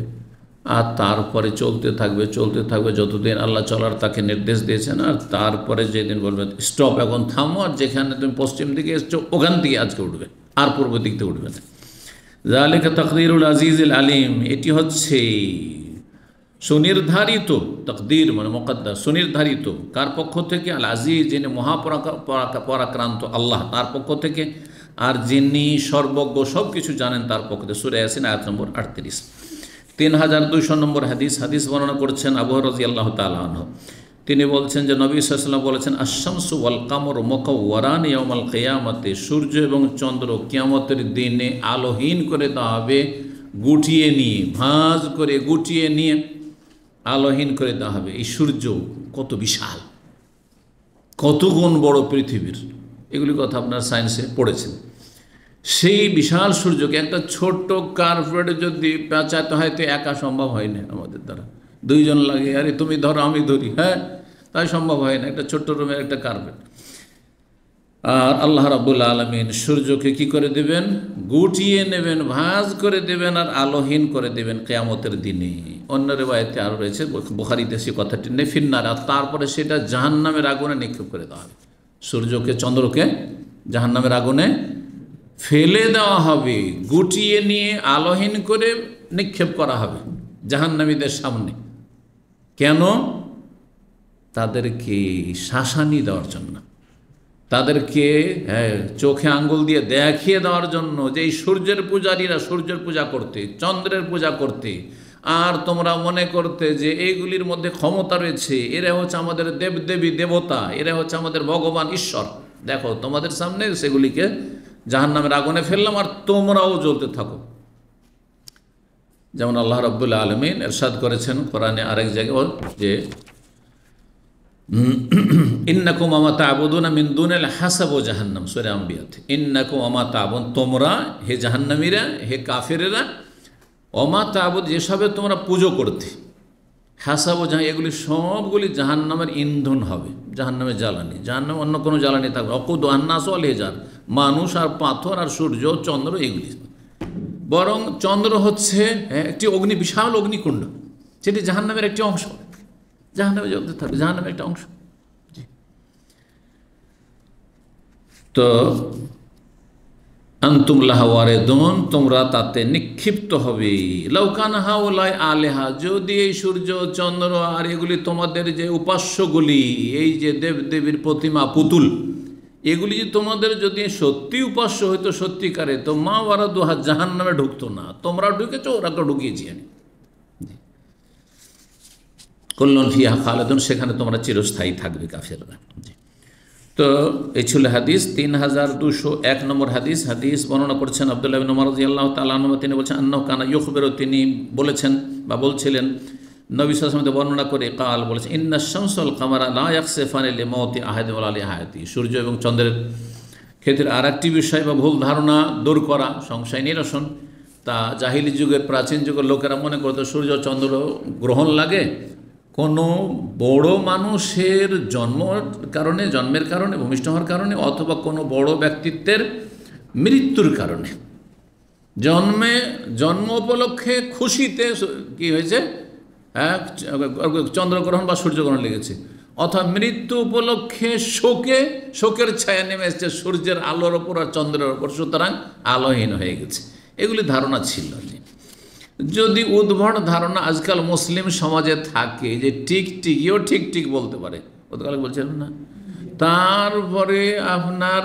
আর তারপরে চলতে থাকবে চলতে থাকবে যতদিন আল্লাহ চলার তাকে নির্দেশ দিয়েছেন আর তারপরে যেদিন বলবে স্টপ এখন থামো আর যেখানে তুমি পশ্চিম দিকে এসছো ওখান থেকে আজকে উঠবে আর পূর্ব দিক থেকে উঠবে না জালেকা তকদিরুল আজিজুল আলিম এটি হচ্ছে সুনির্ধারিত তকদির মানে মোকদ্দা সুনির্ধারিত কার পক্ষ থেকে আল আজিজ যিনি পরাক্রান্ত আল্লাহ তার পক্ষ থেকে আর যিনি সর্বজ্ঞ সব কিছু জানেন তার পক্ষ থেকে সুরে আসেন আয়াত নম্বর আটত্রিশ তিন হাজার দুইশো নম্বর হাদিস হাদিস বর্ণনা করছেন আবহর রাজি আল্লাহ তালাহ তিনি বলছেন যে নবী সাল্লাম বলেছেন আশামসু ওয়াল কামর মোকাওয়ারান ইয়ামাল কেয়ামতে সূর্য এবং চন্দ্র কিয়ামতের দিনে আলোহীন করে দেওয়া হবে গুটিয়ে নিয়ে ভাঁজ করে গুটিয়ে নিয়ে আলোহীন করে দেওয়া হবে এই সূর্য কত বিশাল কত গুণ বড় পৃথিবীর এগুলি কথা আপনার সায়েন্সে পড়েছেন সেই বিশাল সূর্যকে একটা ছোট্ট কার্পেট যদি পেঁচাতে হয় তো একা সম্ভব হয় না আমাদের দ্বারা দুইজন লাগে আরে তুমি ধরো আমি ধরি হ্যাঁ তাই সম্ভব হয় না একটা ছোট্ট রুমের একটা কার্পেট আর আল্লাহ রাবুল আলমিন সূর্যকে কি করে দেবেন গুটিয়ে নেবেন ভাঁজ করে দেবেন আর আলোহীন করে দেবেন কেয়ামতের দিনে অন্য রেবায়তে আরও রয়েছে বুখারিতে সে কথাটি নেই ফিরনার আর তারপরে সেটা জাহান্নামের আগুনে নিক্ষেপ করে দেওয়া হবে সূর্যকে চন্দ্রকে জাহান্নামের আগুনে ফেলে দেওয়া হবে গুটিয়ে নিয়ে আলোহীন করে নিক্ষেপ করা হবে জাহান্নামীদের সামনে কেন তাদেরকে শাসানি দেওয়ার জন্য তাদেরকে হ্যাঁ, চোখে আঙ্গুল দিয়ে দেখিয়ে দেওয়ার জন্য যে এই সূর্যের পূজারীরা সূর্যের পূজা করতে চন্দ্রের পূজা করতে আর তোমরা মনে করতে যে এইগুলির মধ্যে ক্ষমতা রয়েছে এরা হচ্ছে আমাদের দেবদেবী দেবতা এরা হচ্ছে আমাদের ভগবান ঈশ্বর দেখো তোমাদের সামনে সেগুলিকে জাহান নামের আগুনে ফেললাম আর তোমরাও জ্বলতে থাকো যেমন আল্লাহ রব্বুল্লা আলমিন এরশাদ করেছেন কোরআনে আরেক জায়গায় যে ইন্নাকুম আমা তাবুদুন মিন্দুনেল হাসাব ও জাহান্নাম সোরে আম্বিয়াত ইন্নাকুম আমা তাবুন তোমরা হে জাহান্নামীরা হে কাফেরেরা অমা তাবুদ যেসবে তোমরা পুজো করতে হাসাব ও জাহান এগুলি সবগুলি জাহান্নামের ইন্ধন হবে জাহান্নামের জ্বালানি জাহান্নামে অন্য কোনো জ্বালানি থাকবে অকুদ আন্নাস অলে জাহান মানুষ আর পাথর আর সূর্য চন্দ্র এগুলি বরং চন্দ্র হচ্ছে হ্যাঁ, একটি অগ্নি বিশাল অগ্নিকুণ্ড সেটি জাহান্নামের একটি অংশ জাহান্নামে জ্বলতে থাকবে জাহান্নামের একটা অংশ তো আন্তুমলাহাওয়ারে দোন তোমরা তাতে নিক্ষিপ্ত হবে লৌকানাহা ওলাই আলেহা যদি এই সূর্য চন্দ্র আর এগুলি তোমাদের যে উপাস্যগুলি এই যে দেবদেবীর প্রতিমা পুতুল এগুলি তোমাদের যদি সত্যি উপাস্য হইতো সত্যিকারে তো মা ওরা দু হাত জাহান নামে ঢুকতো না তোমরা ঢুকেছ ওরা তো ঢুকিয়েছি আমি কল্যাণ ফিয়া খালেদন সেখানে তোমরা চিরস্থায়ী থাকবে কাফেররা তো এই ছিল হাদিস তিন হাজার দুশো এক নম্বর হাদিস হাদিস বর্ণনা করছেন আবদুল্লাহ নমরাজি আল্লাহ তালা তিনি বলছেন আন্ন কানা ইয়ুকবেরও তিনি বলেছেন বা বলছিলেন নবিশ্বাসমতে বর্ণনা করে কাল বলেছে ইন্না শামসল কামারা লে মতি আহেদ আলী হায়াতি সূর্য এবং চন্দ্রের ক্ষেত্রে আর একটি বিষয় বা ভুল ধারণা দূর করা সংশয় নিরসন তা জাহিলি যুগের প্রাচীন যুগের লোকেরা মনে করতো সূর্য চন্দ্র গ্রহণ লাগে কোনো বড় মানুষের জন্ম কারণে জন্মের কারণে ভূমিষ্ঠ হওয়ার কারণে অথবা কোনো বড় ব্যক্তিত্বের মৃত্যুর কারণে জন্মে জন্ম উপলক্ষে খুশিতে কি হয়েছে হ্যাঁ চন্দ্রগ্রহণ বা সূর্যগ্রহণ লেগেছে অথবা মৃত্যু উপলক্ষে শোকে শোকের ছায়া নেমে এসছে সূর্যের আলোর ওপর আর চন্দ্রের ওপর সুতরাং আলোহীন হয়ে গেছে এগুলি ধারণা ছিল যদি উদ্ভট ধারণা আজকাল মুসলিম সমাজে থাকে যে ঠিক ঠিকইও ঠিক ঠিক বলতে পারে গতকাল বলছিলাম না তারপরে আপনার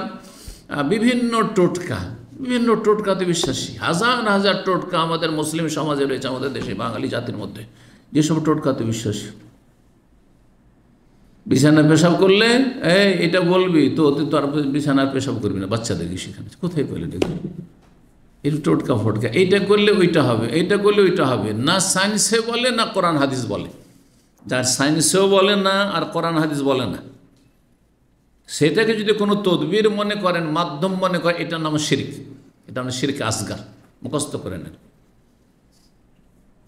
বিভিন্ন টোটকা বিভিন্ন টোটকাতে বিশ্বাসী হাজার হাজার টোটকা আমাদের মুসলিম সমাজে রয়েছে আমাদের দেশে বাঙালি জাতির মধ্যে যেসব টোটকাতে বিশ্বাস বিছানা পেশাব করলে এই এটা বলবি তো তুই তো আর বিছানার পেশাব করবি না বাচ্চাদেরকে সেখানে কোথায় পেলে দেখবি এর টোটকা ফটকা এইটা করলে ওইটা হবে এইটা করলে ওইটা হবে না সায়েন্সে বলে না কোরআন হাদিস বলে যার সায়েন্সেও বলে না আর কোরআন হাদিস বলে না সেটাকে যদি কোনো তদবির মনে করেন মাধ্যম মনে করেন এটার নাম শিরিক এটা নাম শিরিক আসগার মুখস্থ করে নেন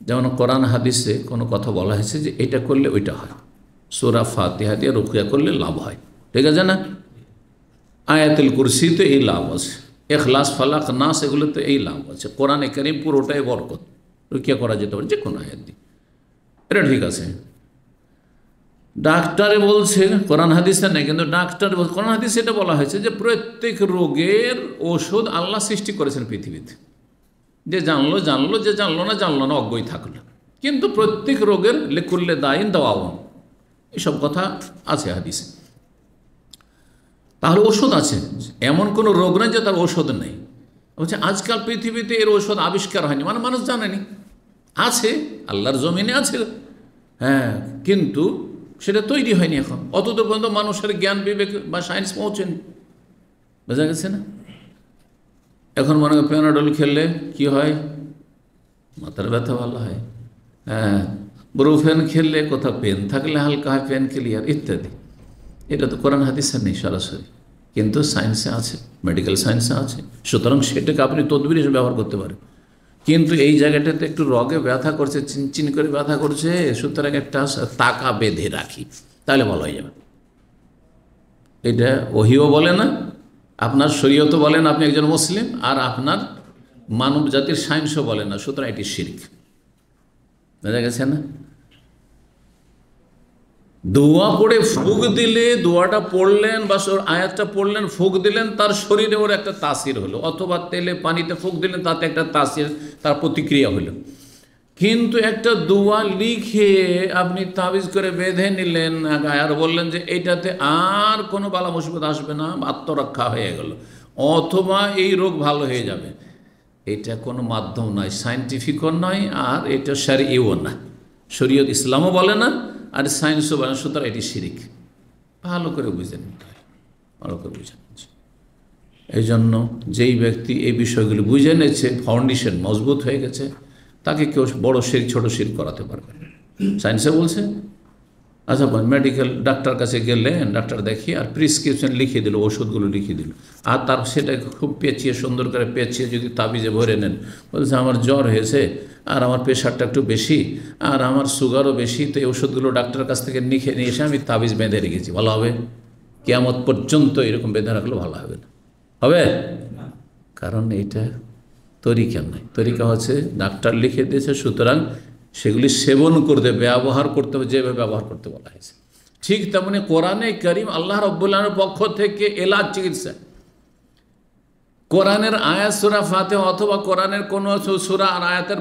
যেমন কোরআন হাদিসে কোনো কথা বলা হয়েছে যে এটা করলে ওইটা হয় সোরা ফাতেহা দিয়ে রুকিয়া করলে লাভ হয় ঠিক আছে না আয়াতুল কুরসিতে এই লাভ আছে এখলাস ফালাক সেগুলো তো এই লাভ আছে কোরআনে এখানে পুরোটাই বরকত রুকিয়া করা যেতে পারে যে কোনো আয়াত দিয়ে এটা ঠিক আছে ডাক্তারে বলছে কোরআন হাদিসে নেই কিন্তু ডাক্তার কোরআন হাদিস এটা বলা হয়েছে যে প্রত্যেক রোগের ওষুধ আল্লাহ সৃষ্টি করেছেন পৃথিবীতে যে জানলো জানলো যে জানলো না জানলো না অজ্ঞই থাকলো কিন্তু প্রত্যেক রোগের লেকুল্লে দায়ন দাওয়াওন এসব কথা আছে হাদিসে তাহলে ওষুধ আছে এমন কোনো রোগ নেই যে তার ওষুধ নেই বলছে আজকাল পৃথিবীতে এর ওষুধ আবিষ্কার হয়নি মানে মানুষ জানেনি আছে আল্লাহর জমিনে আছে হ্যাঁ কিন্তু সেটা তৈরি হয়নি এখন অতদূর পর্যন্ত মানুষের জ্ঞান বিবেক বা সায়েন্স পৌঁছেনি বোঝা গেছে না এখন মনে হয় প্যানাডল খেললে কি হয় মাথার ব্যথা ভালো হয় হ্যাঁ ব্রোফেন খেললে কোথাও পেন থাকলে হালকা হয় পেন ক্লিয়ার ইত্যাদি এটা তো কোরআন হাদিসের নেই সরাসরি কিন্তু সায়েন্সে আছে মেডিকেল সায়েন্সে আছে সুতরাং সেটাকে আপনি তদবির হিসেবে ব্যবহার করতে পারেন কিন্তু এই জায়গাটাতে একটু রগে ব্যথা করছে চিনচিন করে ব্যথা করছে সুতরাং একটা তাকা বেঁধে রাখি তাহলে বলা হয়ে যাবে এটা ওহিও বলে না আপনার শরীয়ত বলেন আপনি একজন মুসলিম আর আপনার মানব জাতির সায়েন্সও বলেন না সুতরাং এটি শির্ক বোঝা গেছে না দোয়া পড়ে ফুক দিলে দোয়াটা পড়লেন বা আয়াতটা পড়লেন ফুক দিলেন তার শরীরে ওর একটা তাসির হলো অথবা তেলে পানিতে ফুক দিলেন তাতে একটা তাসির তার প্রতিক্রিয়া হলো কিন্তু একটা দোয়া লিখে আপনি তাবিজ করে বেঁধে নিলেন আর বললেন যে এটাতে আর কোনো বালা মুসিবত আসবে না আত্মরক্ষা হয়ে গেল অথবা এই রোগ ভালো হয়ে যাবে এটা কোনো মাধ্যম নয় সায়েন্টিফিকও নয় আর এটা সারিও না শরীয়ত ইসলামও বলে না আর সায়েন্সও বলে না সুতরাং এটি শিরিক ভালো করে বুঝে নিতে হয় ভালো করে বুঝে নিচ্ছে এই জন্য যেই ব্যক্তি এই বিষয়গুলি বুঝে নিয়েছে ফাউন্ডেশন মজবুত হয়ে গেছে তাকে কেউ বড় শির ছোট শির করাতে পারবে সায়েন্সে বলছে আচ্ছা মেডিকেল ডাক্তার কাছে গেলেন ডাক্তার দেখি আর প্রিসক্রিপশন লিখে দিল ওষুধগুলো লিখে দিল আর তার সেটা খুব পেঁচিয়ে সুন্দর করে পেঁচিয়ে যদি তাবিজে ভরে নেন বলছে আমার জ্বর হয়েছে আর আমার প্রেশারটা একটু বেশি আর আমার সুগারও বেশি তো এই ওষুধগুলো ডাক্তারের কাছ থেকে লিখে নিয়ে এসে আমি তাবিজ বেঁধে রেখেছি ভালো হবে কেয়ামত পর্যন্ত এরকম বেঁধে রাখলে ভালো হবে না হবে কারণ এইটা তরিকা নাই তরিকা হচ্ছে ডাক্তার লিখে দিয়েছে সুতরাং সেগুলি সেবন করতে ব্যবহার করতে হবে যেভাবে ব্যবহার করতে বলা হয়েছে ঠিক তেমনি কোরআনে করিম আল্লাহ রব্বুল্লাহর পক্ষ থেকে এলাজ চিকিৎসা কোরআনের আয়াত সুরা ফাতে অথবা কোরআনের কোনো সুরা আর আয়াতের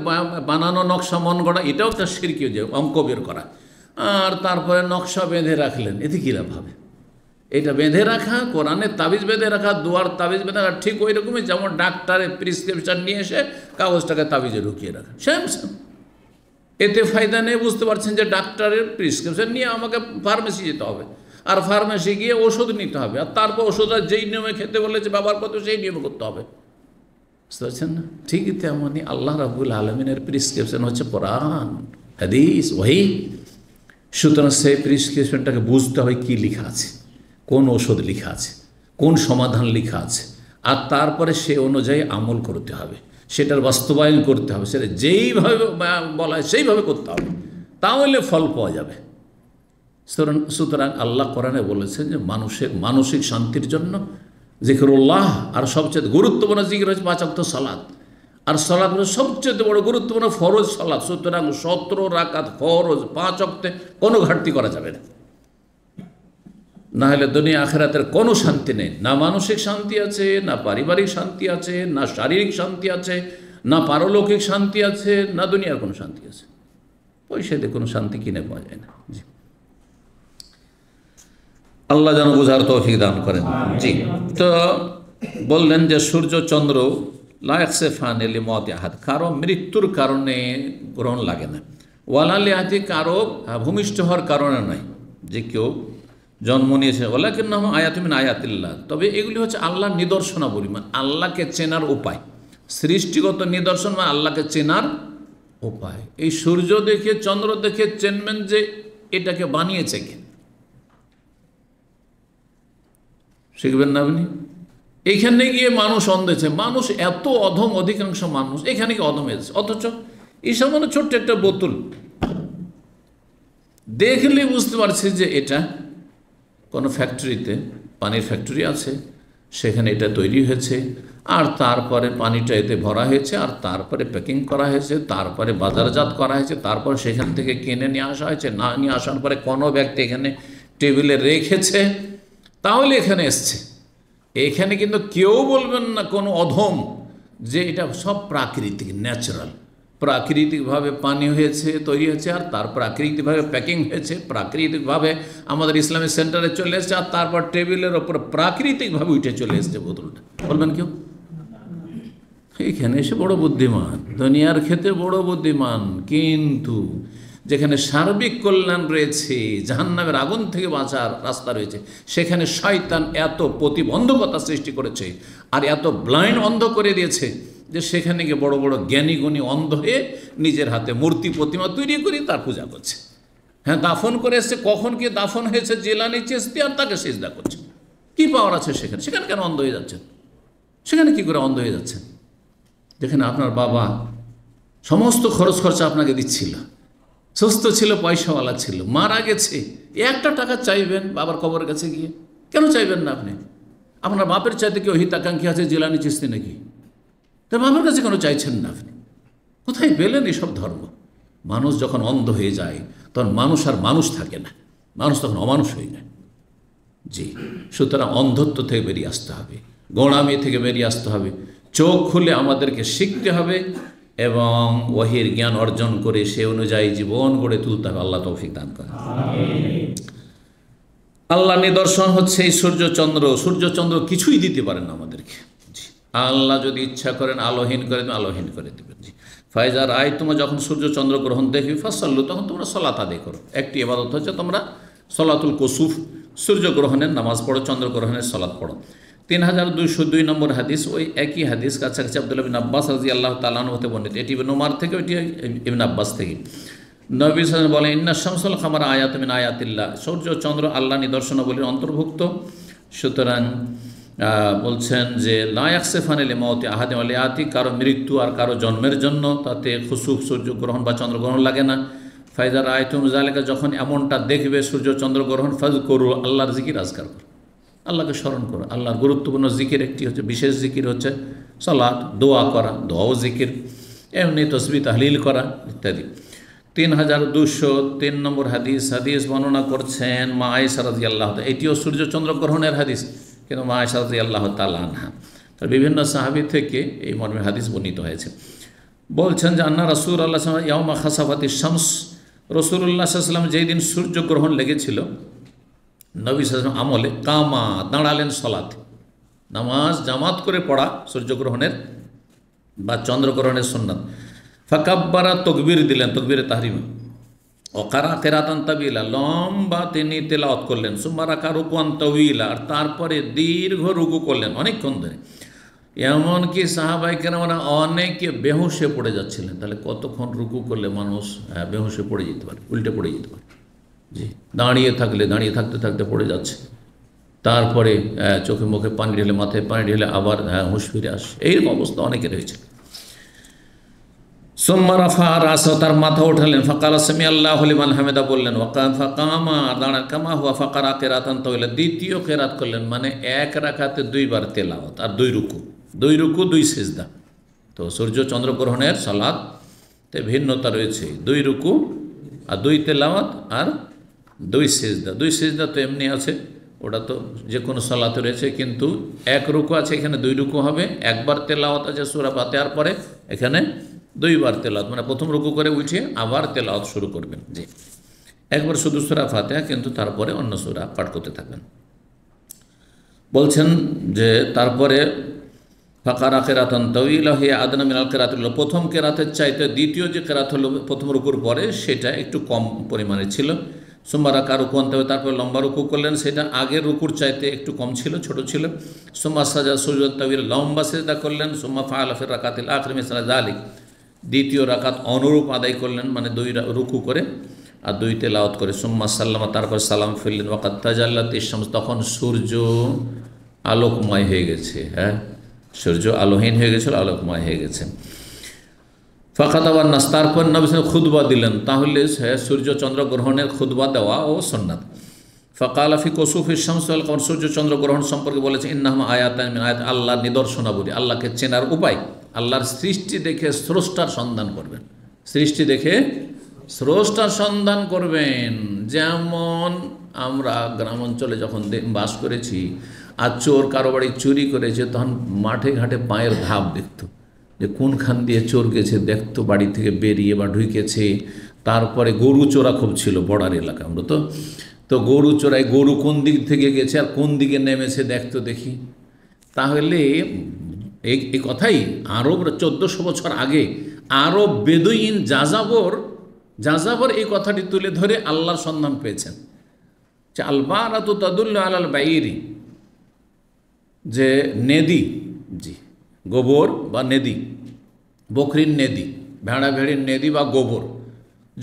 বানানো নকশা মন গড়া এটাও তার সিরকিও যে অঙ্ক বের করা আর তারপরে নকশা বেঁধে রাখলেন এতে কী লাভ হবে এটা বেঁধে রাখা কোরআনের তাবিজ বেঁধে রাখা দুয়ার তাবিজ বেঁধে রাখা ঠিক ওই রকমই যেমন ডাক্তারের প্রিসক্রিপশন নিয়ে এসে কাগজটাকে তাবিজে ঢুকিয়ে রাখা শ্যাম শ্যাম এতে ফায়দা নেই বুঝতে পারছেন যে ডাক্তারের প্রিসক্রিপশন নিয়ে আমাকে ফার্মেসি যেতে হবে আর ফার্মেসি গিয়ে ওষুধ নিতে হবে আর তারপর ওষুধ আর যেই নিয়মে খেতে বলেছে বাবার কত সেই নিয়মে করতে হবে বুঝতে পারছেন না ঠিকই তেমনই আল্লাহ রাবুল আলমিনের প্রিসক্রিপশন হচ্ছে কোরআন হাদিস ওয়াহি সুতরাং সেই প্রিসক্রিপশনটাকে বুঝতে হবে কী লেখা আছে কোন ওষুধ লেখা আছে কোন সমাধান লেখা আছে আর তারপরে সে অনুযায়ী আমল করতে হবে সেটার বাস্তবায়ন করতে হবে সেটা যেইভাবে বলা হয় সেইভাবে করতে হবে তাহলে ফল পাওয়া যাবে সুতরাং আল্লাহ কোরআনে বলেছেন যে মানুষের মানসিক শান্তির জন্য জিকরুল্লাহ আর সবচেয়ে গুরুত্বপূর্ণ জিকির হচ্ছে পাঁচাক্ত সালাদ আর সালাদ হচ্ছে সবচেয়ে বড় গুরুত্বপূর্ণ ফরজ সালাদ সুতরাং সতেরো রাকাত ফরজ পাঁচ অক্তে কোনো ঘাটতি করা যাবে না না হলে দুনিয়া আখেরাতের কোনো শান্তি নেই না মানসিক শান্তি আছে না পারিবারিক শান্তি আছে না শারীরিক শান্তি আছে না পারলৌকিক শান্তি আছে না দুনিয়ার কোনো শান্তি আছে পয়সা দিয়ে কোনো শান্তি কিনে পাওয়া যায় না জি আল্লাহ যেন বোঝার তৌফিক দান করেন জি তো বললেন যে সূর্য চন্দ্র লায়কসে ফান এলি মত আহাত কারো মৃত্যুর কারণে গ্রহণ লাগে না ওয়ালালি আহাতি কারো ভূমিষ্ঠ হওয়ার কারণে নয় যে কেউ জন্ম নিয়েছে ওলা কিন্তু আয়াতমিন আয়াতিল্লা তবে এগুলি হচ্ছে আল্লাহর নিদর্শনাবলী মানে আল্লাহকে চেনার উপায় সৃষ্টিগত নিদর্শন মানে আল্লাহকে চেনার উপায় এই সূর্য দেখে চন্দ্র দেখে চেনবেন যে এটাকে বানিয়েছে কেন শিখবেন না আপনি এইখানে গিয়ে মানুষ অন্ধেছে মানুষ এত অধম অধিকাংশ মানুষ এখানে গিয়ে অধম এসেছে অথচ এই সামান্য ছোট্ট একটা বোতল দেখলে বুঝতে পারছি যে এটা কোনো ফ্যাক্টরিতে পানির ফ্যাক্টরি আছে সেখানে এটা তৈরি হয়েছে আর তারপরে পানিটা এতে ভরা হয়েছে আর তারপরে প্যাকিং করা হয়েছে তারপরে বাজারজাত করা হয়েছে তারপর সেখান থেকে কিনে নিয়ে আসা হয়েছে না নিয়ে আসার পরে কোনো ব্যক্তি এখানে টেবিলে রেখেছে তাহলে এখানে এসছে এখানে কিন্তু কেউ বলবেন না কোনো অধম যে এটা সব প্রাকৃতিক ন্যাচারাল প্রাকৃতিকভাবে পানি হয়েছে তৈরি হয়েছে আর তার প্রাকৃতিকভাবে প্যাকিং হয়েছে প্রাকৃতিকভাবে আমাদের ইসলামিক সেন্টারে চলে এসছে আর তারপর টেবিলের ওপর প্রাকৃতিকভাবে উঠে চলে এসছে বোতলটা বলবেন কেউ এখানে এসে বড় বুদ্ধিমান দুনিয়ার ক্ষেত্রে বড় বুদ্ধিমান কিন্তু যেখানে সার্বিক কল্যাণ রয়েছে জাহান্নামের আগুন থেকে বাঁচার রাস্তা রয়েছে সেখানে শয়তান এত প্রতিবন্ধকতা সৃষ্টি করেছে আর এত ব্লাইন্ড অন্ধ করে দিয়েছে যে সেখানে গিয়ে বড় বড় জ্ঞানী গুণী অন্ধ হয়ে নিজের হাতে মূর্তি প্রতিমা তৈরি করে তার পূজা করছে হ্যাঁ দাফন করে এসছে কখন কি দাফন হয়েছে জেলানি চেস্তি আর তাকে চেষ্টা করছে কি পাওয়ার আছে সেখানে সেখানে কেন অন্ধ হয়ে যাচ্ছেন সেখানে কি করে অন্ধ হয়ে যাচ্ছেন দেখেন আপনার বাবা সমস্ত খরচ খরচা আপনাকে দিচ্ছিল সুস্থ ছিল পয়সাওয়ালা ছিল মারা গেছে একটা টাকা চাইবেন বাবার কবরের কাছে গিয়ে কেন চাইবেন না আপনি আপনার বাপের চাইতে কেউ হিতাকাঙ্ক্ষী আছে জেলানি চিস্তি নাকি তবে আমার কাছে কেন চাইছেন না আপনি কোথায় পেলেন এসব ধর্ম মানুষ যখন অন্ধ হয়ে যায় তখন মানুষ আর মানুষ থাকে না মানুষ তখন অমানুষ হয়ে যায় জি সুতরাং অন্ধত্ব থেকে বেরিয়ে আসতে হবে গোড়ামি থেকে বেরিয়ে আসতে হবে চোখ খুলে আমাদেরকে শিখতে হবে এবং ওহির জ্ঞান অর্জন করে সে অনুযায়ী জীবন গড়ে তুলতে হবে আল্লাহ তৌফিক দান করে আল্লাহ নিদর্শন হচ্ছে এই সূর্যচন্দ্র সূর্যচন্দ্র কিছুই দিতে পারেন আমাদেরকে আল্লাহ যদি ইচ্ছা করেন আলোহীন করেন আলোহীন করে দেবেন ফাইজার আয় তোমরা যখন সূর্য চন্দ্র গ্রহণ দেখবি ফাসাল্লু তখন তোমরা সলাত আদায় করো একটি এবাদত হচ্ছে তোমরা সলাতুল কসুফ সূর্যগ্রহণের নামাজ পড়ো চন্দ্রগ্রহণের সলাত পড়ো তিন হাজার দুইশো দুই নম্বর হাদিস ওই একই হাদিস কাছাকাছি আবদুল্লাহ বিন আব্বাস রাজি আল্লাহ তালান হতে বর্ণিত এটি ইবিন উমার থেকে ওইটি ইবিন আব্বাস থেকে নবী সাল বলে ইন্না শামসুল খামার আয়াত মিন আয়াতিল্লা সূর্য চন্দ্র আল্লাহ নিদর্শনাবলীর অন্তর্ভুক্ত সুতরাং বলছেন যে লায়াক ফানেলে মতে আহাদে আলে আতি কারো মৃত্যু আর কারো জন্মের জন্য তাতে খুসুক সূর্যগ্রহণ বা চন্দ্রগ্রহণ লাগে না ফাইদার আয়তুম জালেকা যখন এমনটা দেখবে সূর্য চন্দ্রগ্রহণ ফাজ করু আল্লাহর জিকির আজকার করো আল্লাহকে স্মরণ করো আল্লাহর গুরুত্বপূর্ণ জিকির একটি হচ্ছে বিশেষ জিকির হচ্ছে সলাদ দোয়া করা দোয়াও জিকির এমনি তসবি তাহলিল করা ইত্যাদি তিন হাজার দুশো তিন নম্বর হাদিস হাদিস বর্ণনা করছেন মা আয়সারাদি আল্লাহ এটিও সূর্য চন্দ্রগ্রহণের হাদিস কিন্তু মা রাজি আল্লাহ তালানহা তার বিভিন্ন সাহাবি থেকে এই মর্মে হাদিস বর্ণিত হয়েছে বলছেন যে আন্না রসুল আল্লাহ ইয়ামা খাসাফাতি শামস রসুল্লাহ সাল্লাম যেই দিন সূর্যগ্রহণ লেগেছিল নবী সাল্লাম আমলে কামা দাঁড়ালেন সলাত নামাজ জামাত করে পড়া সূর্যগ্রহণের বা চন্দ্রগ্রহণের সন্ন্যাত ফাকাব্বারা তকবির দিলেন তকবিরে তাহরিমা অকারা কেরাতন তাবিলা লম্বা তিনি তেলাওত করলেন সুম্মারাকা রুকুয়ান তাবিলা আর তারপরে দীর্ঘ রুকু করলেন অনেকক্ষণ ধরে এমনকি সাহাবাই মানে অনেকে বেহুশে পড়ে যাচ্ছিলেন তাহলে কতক্ষণ রুকু করলে মানুষ বেহুসে পড়ে যেতে পারে উল্টে পড়ে যেতে পারে জি দাঁড়িয়ে থাকলে দাঁড়িয়ে থাকতে থাকতে পড়ে যাচ্ছে তারপরে চোখে মুখে পানি ঢেলে মাথায় পানি ঢেলে আবার হুঁশ ফিরে আসে এইরকম অবস্থা অনেকে রয়েছে সোম্মারাফা রাস তার মাথা উঠালেন আল্লাহ বললেন কামা দ্বিতীয় কেরাত করলেন মানে এক রাখাতে দুইবার তেলাওয়াত আর দুই রুকু দুই রুকু দুই সেজদা তো সূর্য চন্দ্রগ্রহণের সালাদতে ভিন্নতা রয়েছে দুই রুকু আর দুই তেলাওয়াত আর দুই সেজদা দুই সেজদা তো এমনি আছে ওটা তো যে কোনো সালাতে রয়েছে কিন্তু এক রুকু আছে এখানে দুই রুকু হবে একবার তেলাওয়াত আছে সুরা পাতে আর পরে এখানে দুইবার তেলাত মানে প্রথম রুকু করে উঠে আবার তেলাওয়াত শুরু করবেন জি একবার শুধু সুরা ফাতেহা কিন্তু তারপরে অন্য সুরা পাঠ করতে থাকবেন বলছেন যে তারপরে ফাঁকারা কেরাতন তৈল হিয়া আদনা মিনাল কেরাত হলো প্রথম কেরাতের চাইতে দ্বিতীয় যে কেরাত হলো প্রথম রুকুর পরে সেটা একটু কম পরিমাণে ছিল সোমবার আকার রুকু আনতে হবে তারপরে লম্বা রুকু করলেন সেটা আগের রুকুর চাইতে একটু কম ছিল ছোট ছিল সোমা সাজা সুজন তবির লম্বা সেজদা করলেন সোমা ফা আলফের রাকাতিল আখরিমিস আলিক দ্বিতীয় রাকাত অনুরূপ আদায় করলেন মানে দুই রুকু করে আর দুই তেলাওয়াত করে সুম্মা সাল্লামা তারপর সালাম ফিরলেন ওয়াকাত তাজাল্লা ইসামস তখন সূর্য আলোকময় হয়ে গেছে হ্যাঁ সূর্য আলোহীন হয়ে গেছিল আলোকময় হয়ে গেছে ফাঁকাতাবার নাস তারপর নবীন খুদবা দিলেন তাহলে হ্যাঁ সূর্য চন্দ্র গ্রহণের খুদবা দেওয়া ও সন্ন্যাত আলাফি কসুফ ইসামস কারণ সূর্য চন্দ্র গ্রহণ সম্পর্কে বলেছে ইন্নাহমা আয়াত আয়াত আল্লাহ নিদর্শনাবলী আল্লাহকে চেনার উপায় আল্লাহর সৃষ্টি দেখে স্রষ্টার সন্ধান করবেন সৃষ্টি দেখে স্রষ্টার সন্ধান করবেন যেমন আমরা গ্রাম অঞ্চলে যখন বাস করেছি আর চোর কারো বাড়ি চুরি করেছে তখন মাঠে ঘাটে পায়ের ধাপ দেখত যে কোনখান দিয়ে চোর গেছে দেখতো বাড়ি থেকে বেরিয়ে বা ঢুকেছে তারপরে গরু চোরা খুব ছিল বর্ডার এলাকা আমরা তো তো গরু চোরাই গরু কোন দিক থেকে গেছে আর কোন দিকে নেমেছে দেখতো দেখি তাহলে এই এই কথাই আরবরা চোদ্দশো বছর আগে আরব বেদুইন যাযাবর যাযাবর এই কথাটি তুলে ধরে আল্লাহর সন্ধান পেয়েছেন যে আলবারাতু তাদুল্লা আলাল বাইরি যে নেদি জি গোবর বা নেদি বকরির নেদি ভেড়া ভেড়ির নেদি বা গোবর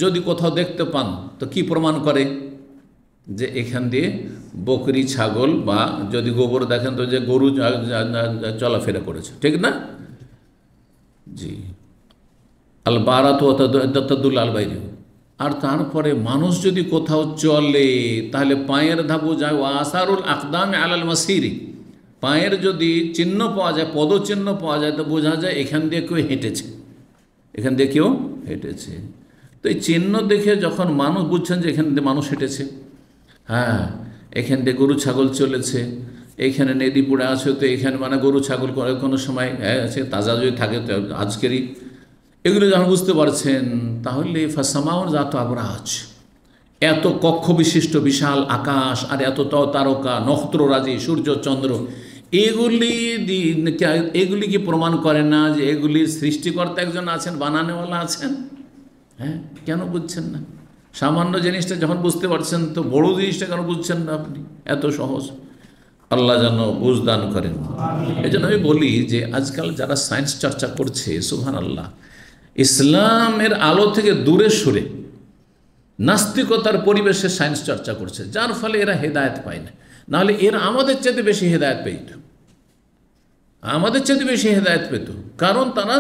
যদি কোথাও দেখতে পান তো কি প্রমাণ করে যে এখান দিয়ে বকরি ছাগল বা যদি গোবর দেখেন তো যে গরু চলাফেরা করেছে ঠিক না জি আল বারাত দত্তাদুল আল বাইরে আর তারপরে মানুষ যদি কোথাও চলে তাহলে পায়ের ধাপু যায় ও আসারুল আকদামে আলাল মাসিরি পায়ের যদি চিহ্ন পাওয়া যায় পদচিহ্ন পাওয়া যায় তো বোঝা যায় এখান দিয়ে কেউ হেঁটেছে এখান দিয়ে কেউ হেঁটেছে তো এই চিহ্ন দেখে যখন মানুষ বুঝছেন যে এখান দিয়ে মানুষ হেঁটেছে হ্যাঁ এখান দিয়ে গরু ছাগল চলেছে এইখানে নেদি পড়ে আছে তো এখানে মানে গরু ছাগল করে কোনো সময় আছে হ্যাঁ, তাজা যদি থাকে তো আজকেরই এগুলো যখন বুঝতে পারছেন তাহলে ফাসামাওর জাত আবরাজ এত কক্ষ বিশিষ্ট বিশাল আকাশ আর এত তারকা নক্ষত্ররাজি সূর্য চন্দ্র এগুলি এগুলি কি প্রমাণ করে না যে এগুলির সৃষ্টিকর্তা একজন আছেন বানানেওয়ালা আছেন হ্যাঁ কেন বুঝছেন না সামান্য জিনিসটা যখন বুঝতে পারছেন তো বড় জিনিসটা কেন বুঝছেন না আপনি এত সহজ আল্লাহ যেন বুঝদান করেন এই জন্য আমি বলি যে আজকাল যারা সায়েন্স চর্চা করছে সুহান আল্লাহ ইসলামের আলো থেকে দূরে সরে নাস্তিকতার পরিবেশে সায়েন্স চর্চা করছে যার ফলে এরা হেদায়ত পায় না নাহলে এরা আমাদের চেয়ে বেশি হেদায়ত পেত আমাদের চেয়ে বেশি হেদায়ত পেত কারণ তারা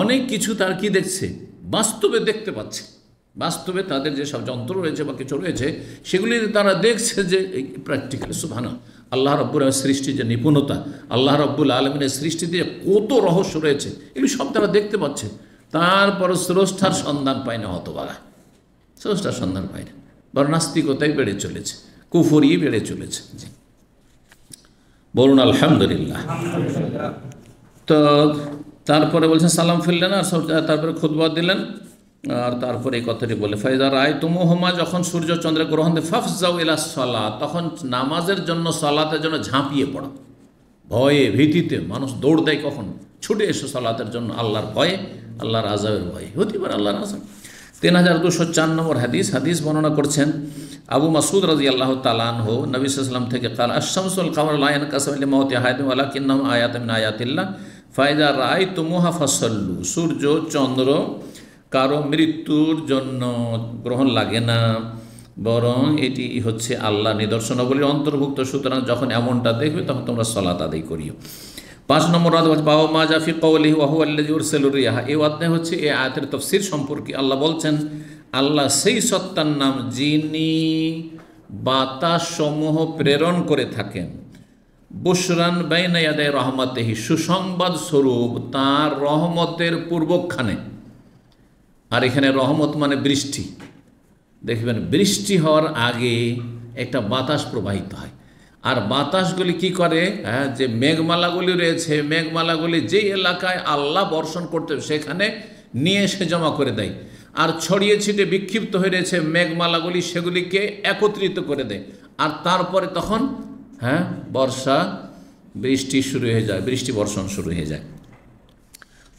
অনেক কিছু তার কি দেখছে বাস্তবে দেখতে পাচ্ছে বাস্তবে তাদের যে সব যন্ত্র রয়েছে বা কিছু রয়েছে সেগুলি তারা দেখছে যে প্র্যাকটিক্যাল সুভানা আল্লাহ রব্বুল সৃষ্টির যে নিপুণতা আল্লাহ রব্বুল আলমিনের সৃষ্টিতে কত রহস্য রয়েছে এগুলি সব তারা দেখতে পাচ্ছে তারপর স্রষ্টার সন্ধান পায় না হতবাগা স্রষ্টার সন্ধান পায় না বর্ণাস্তিকতাই বেড়ে চলেছে কুফরিয়ে বেড়ে চলেছে বলুন আলহামদুলিল্লাহ তো তারপরে বলছেন সালাম ফিরলেন আর সব তারপরে খুদবাদ দিলেন আর তারপরে এই কথাটি বলে ফাইজা রায় তুমু হোমা যখন সূর্য চন্দ্র গ্রহণ ফাফজাউ এলা সলা তখন নামাজের জন্য সলাতের জন্য ঝাঁপিয়ে পড়ো ভয়ে ভীতিতে মানুষ দৌড় দেয় কখন ছুটে এসো সলাতের জন্য আল্লাহর ভয়ে আল্লাহর আজাবের ভয়ে হতে পারে আল্লাহর আজাব তিন হাজার দুশো চার নম্বর হাদিস হাদিস বর্ণনা করছেন আবু মাসুদ রাজি আল্লাহ তালান হো নবী নবীলাম থেকে কাল আশামসুল কামর লায়ন কাসমিল মহতি হায়দুল্লাহ কিন্নাম আয়াতমিন আয়াতিল্লাহ ফায়দা রায় তুমুহা ফসল্লু সূর্য চন্দ্র কারো মৃত্যুর জন্য গ্রহণ লাগে না বরং এটি হচ্ছে আল্লাহ নিদর্শনাবলীর অন্তর্ভুক্ত সুতরাং যখন এমনটা দেখবে তখন তোমরা সলাত আদায় করিও পাঁচ নম্বর বাবা মা জাফি কৌলি ওয়াহু সেলুরিয়াহা এই অধ্যায় হচ্ছে এ আয়াতের তফসির সম্পর্কে আল্লাহ বলছেন আল্লাহ সেই সত্তার নাম যিনি সমূহ প্রেরণ করে থাকেন বুসরান বাইনায়াদায় রহমাতেহি সুসংবাদ স্বরূপ তার রহমতের পূর্বক্ষানে আর এখানে রহমত মানে বৃষ্টি দেখবেন বৃষ্টি হওয়ার আগে একটা বাতাস প্রবাহিত হয় আর বাতাসগুলি কি করে হ্যাঁ যে মেঘমালাগুলি রয়েছে মেঘমালাগুলি যে এলাকায় আল্লাহ বর্ষণ করতে সেখানে নিয়ে এসে জমা করে দেয় আর ছড়িয়ে ছিটে বিক্ষিপ্ত হয়ে রয়েছে মেঘমালাগুলি সেগুলিকে একত্রিত করে দেয় আর তারপরে তখন হ্যাঁ বর্ষা বৃষ্টি শুরু হয়ে যায় বৃষ্টি বর্ষণ শুরু হয়ে যায়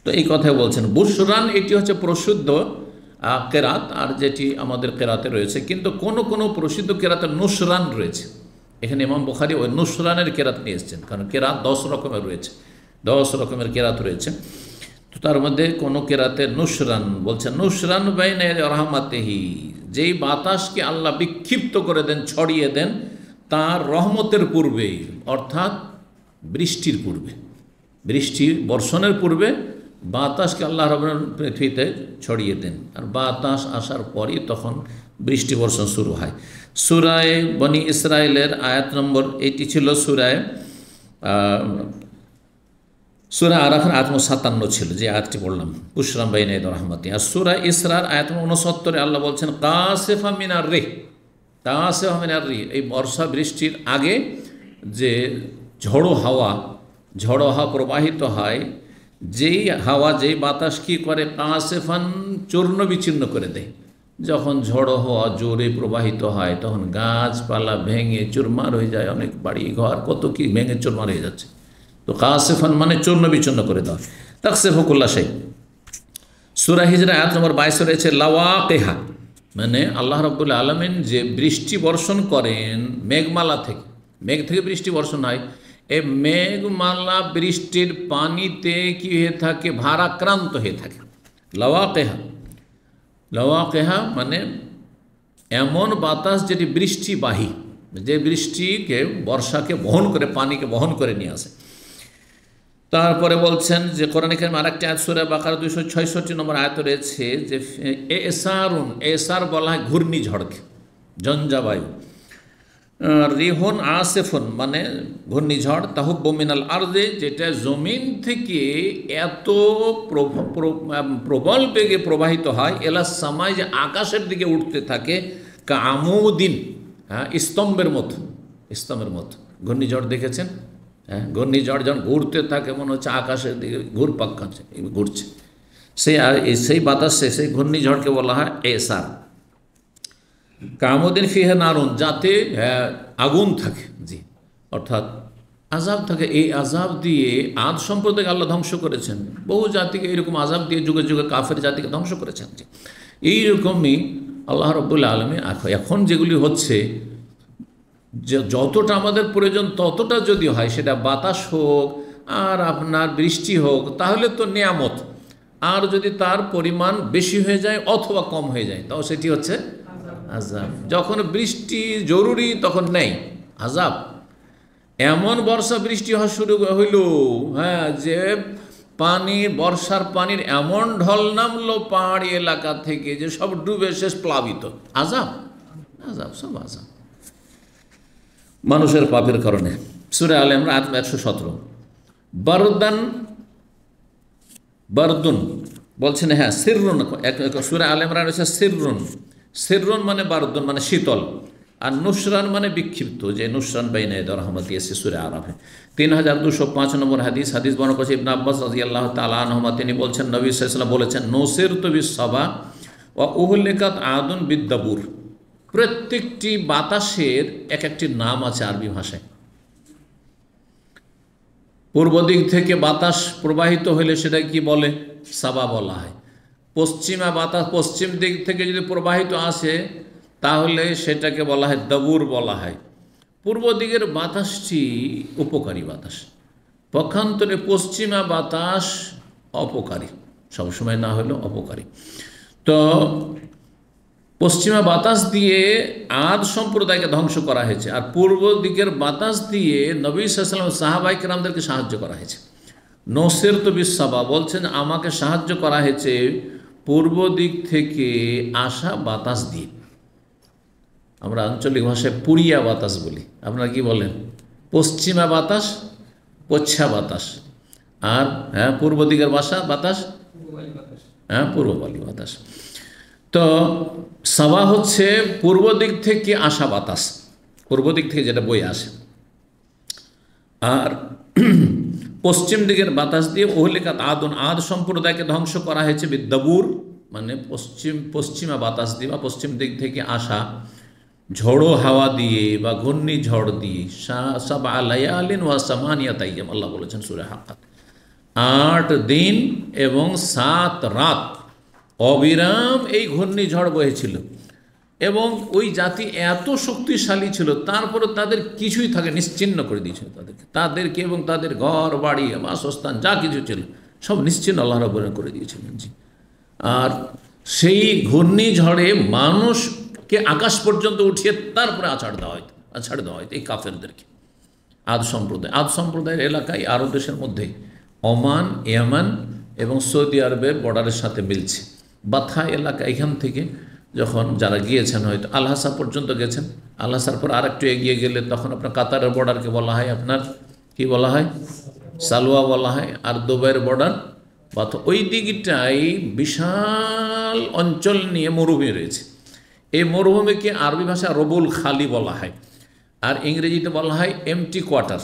তো এই কথাই বলছেন বুসরান এটি হচ্ছে প্রসিদ্ধ কেরাত আর যেটি আমাদের কেরাতে রয়েছে কিন্তু কোন কোন প্রসিদ্ধ কেরাতে নুসরান রয়েছে এখানে ইমাম বুখারি ওই নুসরানের কেরাত নিয়ে এসছেন কারণ কেরাত দশ রকমের রয়েছে দশ রকমের কেরাত রয়েছে তো তার মধ্যে কোনো কেরাতে নুসরান বলছেন নুসরান বাইন রহমাতেহি যেই বাতাসকে আল্লাহ বিক্ষিপ্ত করে দেন ছড়িয়ে দেন তার রহমতের পূর্বেই অর্থাৎ বৃষ্টির পূর্বে বৃষ্টি বর্ষণের পূর্বে বাতাসকে আল্লাহ রব পৃথিবীতে ছড়িয়ে দেন আর বাতাস আসার পরই তখন বৃষ্টি বর্ষণ শুরু হয় সুরায় বনি ইসরায়েলের আয়াত নম্বর এটি ছিল সুরায় সুরা এখন আয়াতম সাতান্ন ছিল যে আয়াতটি পড়লাম পুশরাম বাইন রহমতি আর সুরা ইসরার আয়াতম উনসত্তরে আল্লাহ বলছেন কাসেফা মিনার রে কাসেফা মিনার রে এই বর্ষা বৃষ্টির আগে যে ঝড়ো হাওয়া ঝড়ো হাওয়া প্রবাহিত হয় যেই হাওয়া যেই বাতাস কি করে পাঁচেফান চূর্ণ বিচ্ছিন্ন করে দেয় যখন ঝড়ো হওয়া জোরে প্রবাহিত হয় তখন গাছপালা ভেঙে চুরমার হয়ে যায় অনেক বাড়ি ঘর কত কি ভেঙে চুরমার হয়ে যাচ্ছে তো কাসেফান মানে চূর্ণ বিচ্ছন্ন করে দেওয়া তাকসে ফকুল্লা সাহেব সুরা হিজরা নম্বর বাইশে রয়েছে লাওয়া কেহা মানে আল্লাহ রবুল্লা আলমেন যে বৃষ্টি বর্ষণ করেন মেঘমালা থেকে মেঘ থেকে বৃষ্টি বর্ষণ হয় এ মেঘমালা বৃষ্টির পানিতে কি হয়ে থাকে ভারাক্রান্ত হয়ে থাকে লওয়া কেহা লওয়া কেহা মানে এমন বাতাস যেটি বৃষ্টিবাহী যে বৃষ্টিকে বর্ষাকে বহন করে পানিকে বহন করে নিয়ে আসে তারপরে বলছেন যে কোরআন এখানে আরেকটি আয়াত সুরে বাঁকার দুইশো ছয়ষট্টি নম্বর আয়ত রয়েছে যে এসারুন এসার বলা হয় ঘূর্ণিঝড়কে জঞ্জাবায়ু রিহন আসেফন মানে ঘূর্ণিঝড় তাহুব্ব বমিনাল আর্দে যেটা জমিন থেকে এত প্রবল বেগে প্রবাহিত হয় এলা সময় যে আকাশের দিকে উঠতে থাকে কামুদিন হ্যাঁ স্তম্ভের মতো স্তম্ভের মতো ঘূর্ণিঝড় দেখেছেন হ্যাঁ ঘূর্ণিঝড় যখন ঘুরতে থাকে মনে হচ্ছে আকাশের দিকে ঘুর পাক ঘুরছে সেই সেই বাতাসে সেই ঘূর্ণিঝড়কে বলা হয় এসার কামদিন ফিহে নারুন যাতে আগুন থাকে জি অর্থাৎ আজাব থাকে এই আজাব দিয়ে আদ সম্প্রদায়কে আল্লাহ ধ্বংস করেছেন বহু জাতিকে এরকম আজাব দিয়ে যুগে যুগে কাফের জাতিকে ধ্বংস করেছেন যে এইরকমই আল্লাহ রব্বুল্লা আলমে এখন যেগুলি হচ্ছে যতটা আমাদের প্রয়োজন ততটা যদি হয় সেটা বাতাস হোক আর আপনার বৃষ্টি হোক তাহলে তো নিয়ামত আর যদি তার পরিমাণ বেশি হয়ে যায় অথবা কম হয়ে যায় তাও সেটি হচ্ছে আজাব যখন বৃষ্টি জরুরি তখন নেই আজাব এমন বর্ষা বৃষ্টি হওয়া শুরু হইল হ্যাঁ যে পানি বর্ষার পানির এমন ঢল নামলো পাহাড়ি এলাকা থেকে যে সব ডুবে শেষ প্লাবিত আজাব আজাব সব আজাব মানুষের পাপের কারণে সুরে আলে আমরা আত্ম একশো সতেরো বারদান বারদুন বলছেন হ্যাঁ সিররুন সুরে আলেমরা রয়েছে সিররুন সেররন মানে বারদন মানে শীতল আর নুসরান মানে বিক্ষিপ্ত যে নুসরান বাইনে রহমতি এসে সুরে আরফে তিন হাজার দুশো পাঁচ নম্বর হাদিস হাদিস বন করছে ইবন আব্বাস রাজি আল্লাহ তালাহমা তিনি বলছেন নবী সাইসলাম বলেছেন নৌসের তবি সবা ও উহলেকাত আদুন বিদ্যাপুর প্রত্যেকটি বাতাসের এক একটি নাম আছে আরবি ভাষায় পূর্ব দিক থেকে বাতাস প্রবাহিত হলে সেটা কি বলে সাবা বলা হয় পশ্চিমা বাতাস পশ্চিম দিক থেকে যদি প্রবাহিত আসে তাহলে সেটাকে বলা হয় দাবুর বলা হয় পূর্ব দিকের বাতাসটি উপকারী বাতাস পক্ষান্তরে পশ্চিমা বাতাস অপকারী সবসময় না হলেও অপকারী তো পশ্চিমা বাতাস দিয়ে আদ সম্প্রদায়কে ধ্বংস করা হয়েছে আর পূর্ব দিকের বাতাস দিয়ে নবী সাহসালাম সাহাবাইকে রামদেরকে সাহায্য করা হয়েছে নসের তো বিশ্বাবা বলছেন আমাকে সাহায্য করা হয়েছে পূর্ব দিক থেকে আসা বাতাস দ্বীপ আমরা আঞ্চলিক ভাষায় পুরিয়া বাতাস বলি আপনারা কি বলেন পশ্চিমা বাতাস পচ্ছা বাতাস আর হ্যাঁ পূর্ব দিকের বাসা বাতাস হ্যাঁ পূর্ববালি বাতাস তো সাবা হচ্ছে পূর্ব দিক থেকে আসা বাতাস পূর্ব দিক থেকে যেটা বই আসে আর পশ্চিম দিকের বাতাস দিয়ে ওহলিকাত আদন আদ সম্প্রদায়কে ধ্বংস করা হয়েছে বিদ্যাবুর মানে পশ্চিম পশ্চিমা বাতাস দিয়ে বা পশ্চিম দিক থেকে আসা ঝড়ো হাওয়া দিয়ে বা ঘূর্ণি ঝড় দিয়ে সব আলায়ালিন ওয়া সামানিয়া তাইয়াম আল্লাহ বলেছেন সুরে হাকাত আট দিন এবং সাত রাত অবিরাম এই ঘূর্ণিঝড় বহেছিল এবং ওই জাতি এত শক্তিশালী ছিল তারপরে তাদের কিছুই থাকে নিশ্চিন্ন করে দিয়েছিল তাদেরকে তাদেরকে এবং তাদের ঘর বাড়ি বাসস্থান যা কিছু ছিল সব নিশ্চিন্ন আল্লাহ রব করে দিয়েছিলেন জি আর সেই ঘূর্ণিঝড়ে মানুষকে আকাশ পর্যন্ত উঠিয়ে তারপরে আছাড় দেওয়া হয়তো আছাড় দেওয়া হয়তো এই কাফেরদেরকে আদ সম্প্রদায় আদ সম্প্রদায়ের এলাকায় আরব দেশের মধ্যে ওমান ইয়ামান এবং সৌদি আরবের বর্ডারের সাথে মিলছে বাথা এলাকা এখান থেকে যখন যারা গিয়েছেন হয়তো আলহাসা পর্যন্ত গেছেন আলহাসার পর আর একটু এগিয়ে গেলে তখন আপনার কাতারের বর্ডারকে বলা হয় আপনার কি বলা হয় সালোয়া বলা হয় আর দুবাইয়ের বর্ডার বা ওই দিকটাই বিশাল অঞ্চল নিয়ে মরুভূমি রয়েছে এই মরুভূমিকে আরবি ভাষা রবুল খালি বলা হয় আর ইংরেজিতে বলা হয় এমটি কোয়ার্টার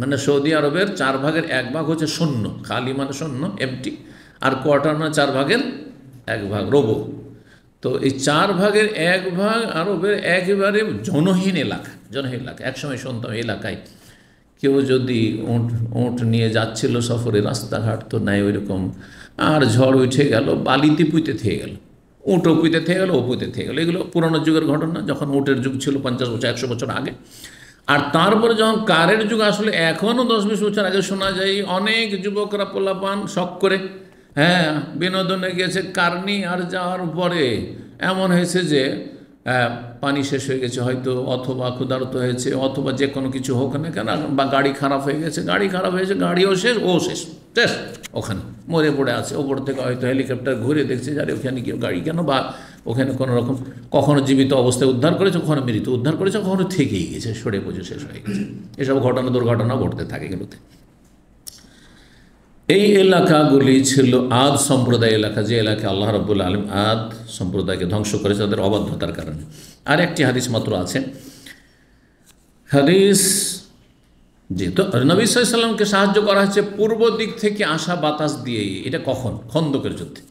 মানে সৌদি আরবের চার ভাগের এক ভাগ হচ্ছে শূন্য খালি মানে শূন্য এমটি আর কোয়ার্টার মানে চার ভাগের এক ভাগ রবো তো এই চার ভাগের এক ভাগ আরবের একেবারে জনহীন এলাকা জনহীন এলাকা একসময় শুনতাম এলাকায় কেউ যদি ওঁট ওঁট নিয়ে যাচ্ছিল সফরে রাস্তাঘাট তো নাই ওইরকম আর ঝড় উঠে গেল বালিতে পুঁতে থেকে গেল উঁটও পুঁতে থেকে গেল ও পুঁতে থেকে গেল এগুলো পুরোনো যুগের ঘটনা যখন উঁটের যুগ ছিল পঞ্চাশ বছর একশো বছর আগে আর তারপরে যখন কারের যুগ আসলে এখনও দশ বিশ বছর আগে শোনা যায় অনেক যুবকরা পোলাপান শখ করে হ্যাঁ বিনোদনে গেছে কার্নি আর যাওয়ার পরে এমন হয়েছে যে পানি শেষ হয়ে গেছে হয়তো অথবা ক্ষুধার্ত হয়েছে অথবা যে কোনো কিছু হোক না কেন বা গাড়ি খারাপ হয়ে গেছে গাড়ি খারাপ হয়েছে গাড়িও শেষ ও শেষ শেষ ওখানে মরে পড়ে আছে ওপর থেকে হয়তো হেলিকপ্টার ঘুরে দেখছে যারে ওখানে কেউ গাড়ি কেন বা ওখানে কোনো রকম কখনো জীবিত অবস্থায় উদ্ধার করেছে কখনো মৃত উদ্ধার করেছে কখনো থেকেই গেছে সরে পুজো শেষ হয়ে গেছে এসব ঘটনা দুর্ঘটনা ঘটতে থাকে এগুলোতে এই এলাকাগুলি ছিল আদ সম্প্রদায় এলাকা যে এলাকা আল্লাহ রব্বুল আলম আদ সম্প্রদায়কে ধ্বংস করেছে তাদের অবাধ্যতার কারণে আর একটি হাদিস মাত্র আছে হাদিস যেহেতু নবী সাল্লামকে সাহায্য করা হচ্ছে পূর্ব দিক থেকে আসা বাতাস দিয়েই এটা কখন খন্দকের যুদ্ধে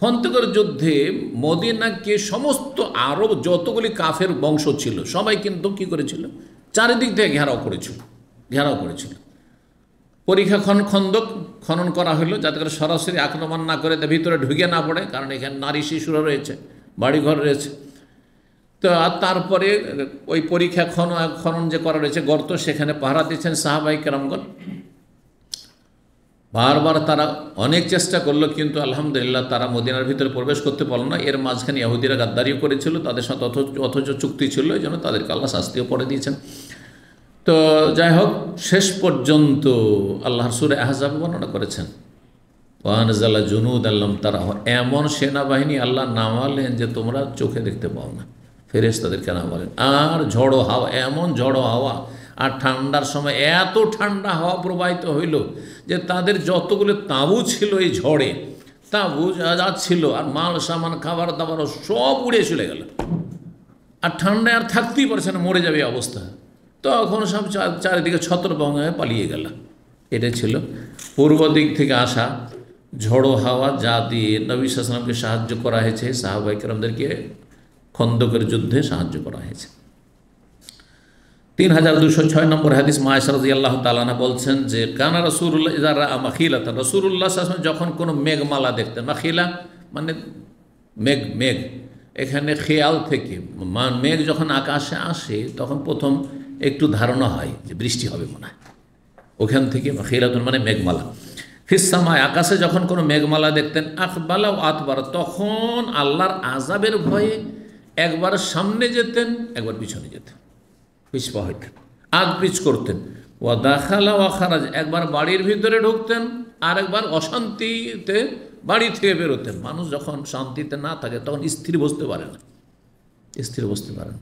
খন্দকের যুদ্ধে মদিনাকে সমস্ত আরব যতগুলি কাফের বংশ ছিল সবাই কিন্তু কী করেছিল চারিদিক থেকে ঘেরাও করেছিল ঘেরাও করেছিল পরীক্ষা খন খন্দক খনন করা হলো যাতে করে সরাসরি আক্রমণ না করে ভিতরে ঢুকে না পড়ে কারণ এখানে নারী শিশুরা রয়েছে বাড়িঘর রয়েছে তো আর তারপরে ওই পরীক্ষা খন খনন যে করা রয়েছে গর্ত সেখানে পাহারা দিয়েছেন সাহাবাই কেরামগণ বারবার তারা অনেক চেষ্টা করলো কিন্তু আলহামদুলিল্লাহ তারা মদিনার ভিতরে প্রবেশ করতে পারলো না এর মাঝখানে ইয়াহুদিরা গাদ্দারিও করেছিল তাদের সাথে অথচ অথচ চুক্তি ছিল এই জন্য তাদেরকে আল্লাহ শাস্তিও পড়ে দিয়েছেন তো যাই হোক শেষ পর্যন্ত আল্লাহ সুরে আহজাব বর্ণনা করেছেন ওয়ানজাল্লা জুনুদ আল্লাম তারা এমন সেনাবাহিনী আল্লাহ নামালেন যে তোমরা চোখে দেখতে পাও না ফেরেস তাদেরকে নামালেন আর ঝড়ো হাওয়া এমন ঝড়ো হাওয়া আর ঠান্ডার সময় এত ঠান্ডা হাওয়া প্রবাহিত হইল যে তাদের যতগুলো তাঁবু ছিল এই ঝড়ে তাঁবু যাচ্ছিল আর মাল সামান খাবার দাবারও সব উড়ে চলে গেল আর ঠান্ডায় আর থাকতেই পারছে না মরে যাবে অবস্থা তখন সব চারিদিকে ছত্রভঙ্গ পালিয়ে গেল এটা ছিল পূর্ব দিক থেকে আসা ঝড়ো হাওয়া যা দিয়ে নবী সালামকে সাহায্য করা হয়েছে সাহাবাইকরমদেরকে খন্দকের যুদ্ধে সাহায্য করা হয়েছে তিন হাজার দুশো ছয় নম্বর হাদিস মায়াসরাজি আল্লাহ তালানা বলছেন যে কানা রসুরুল্লাহ ইজারা মাখিলা তা রসুরুল্লাহ যখন কোনো মেঘমালা দেখতেন মাখিলা মানে মেঘ মেঘ এখানে খেয়াল থেকে মেঘ যখন আকাশে আসে তখন প্রথম একটু ধারণা হয় যে বৃষ্টি হবে মনে হয় ওখান থেকে খেলাতুন মানে মেঘমালা ফিসামায় আকাশে যখন কোনো মেঘমালা দেখতেন আখবালা ও আতবার তখন আল্লাহর আজাবের ভয়ে একবার সামনে যেতেন একবার পিছনে যেতেন পিছপা হইতেন আগ পিছ করতেন ও দেখালা ও খারাজ একবার বাড়ির ভিতরে ঢুকতেন আর একবার অশান্তিতে বাড়ি থেকে বেরোতেন মানুষ যখন শান্তিতে না থাকে তখন স্থির বসতে পারে না স্থির বসতে পারে না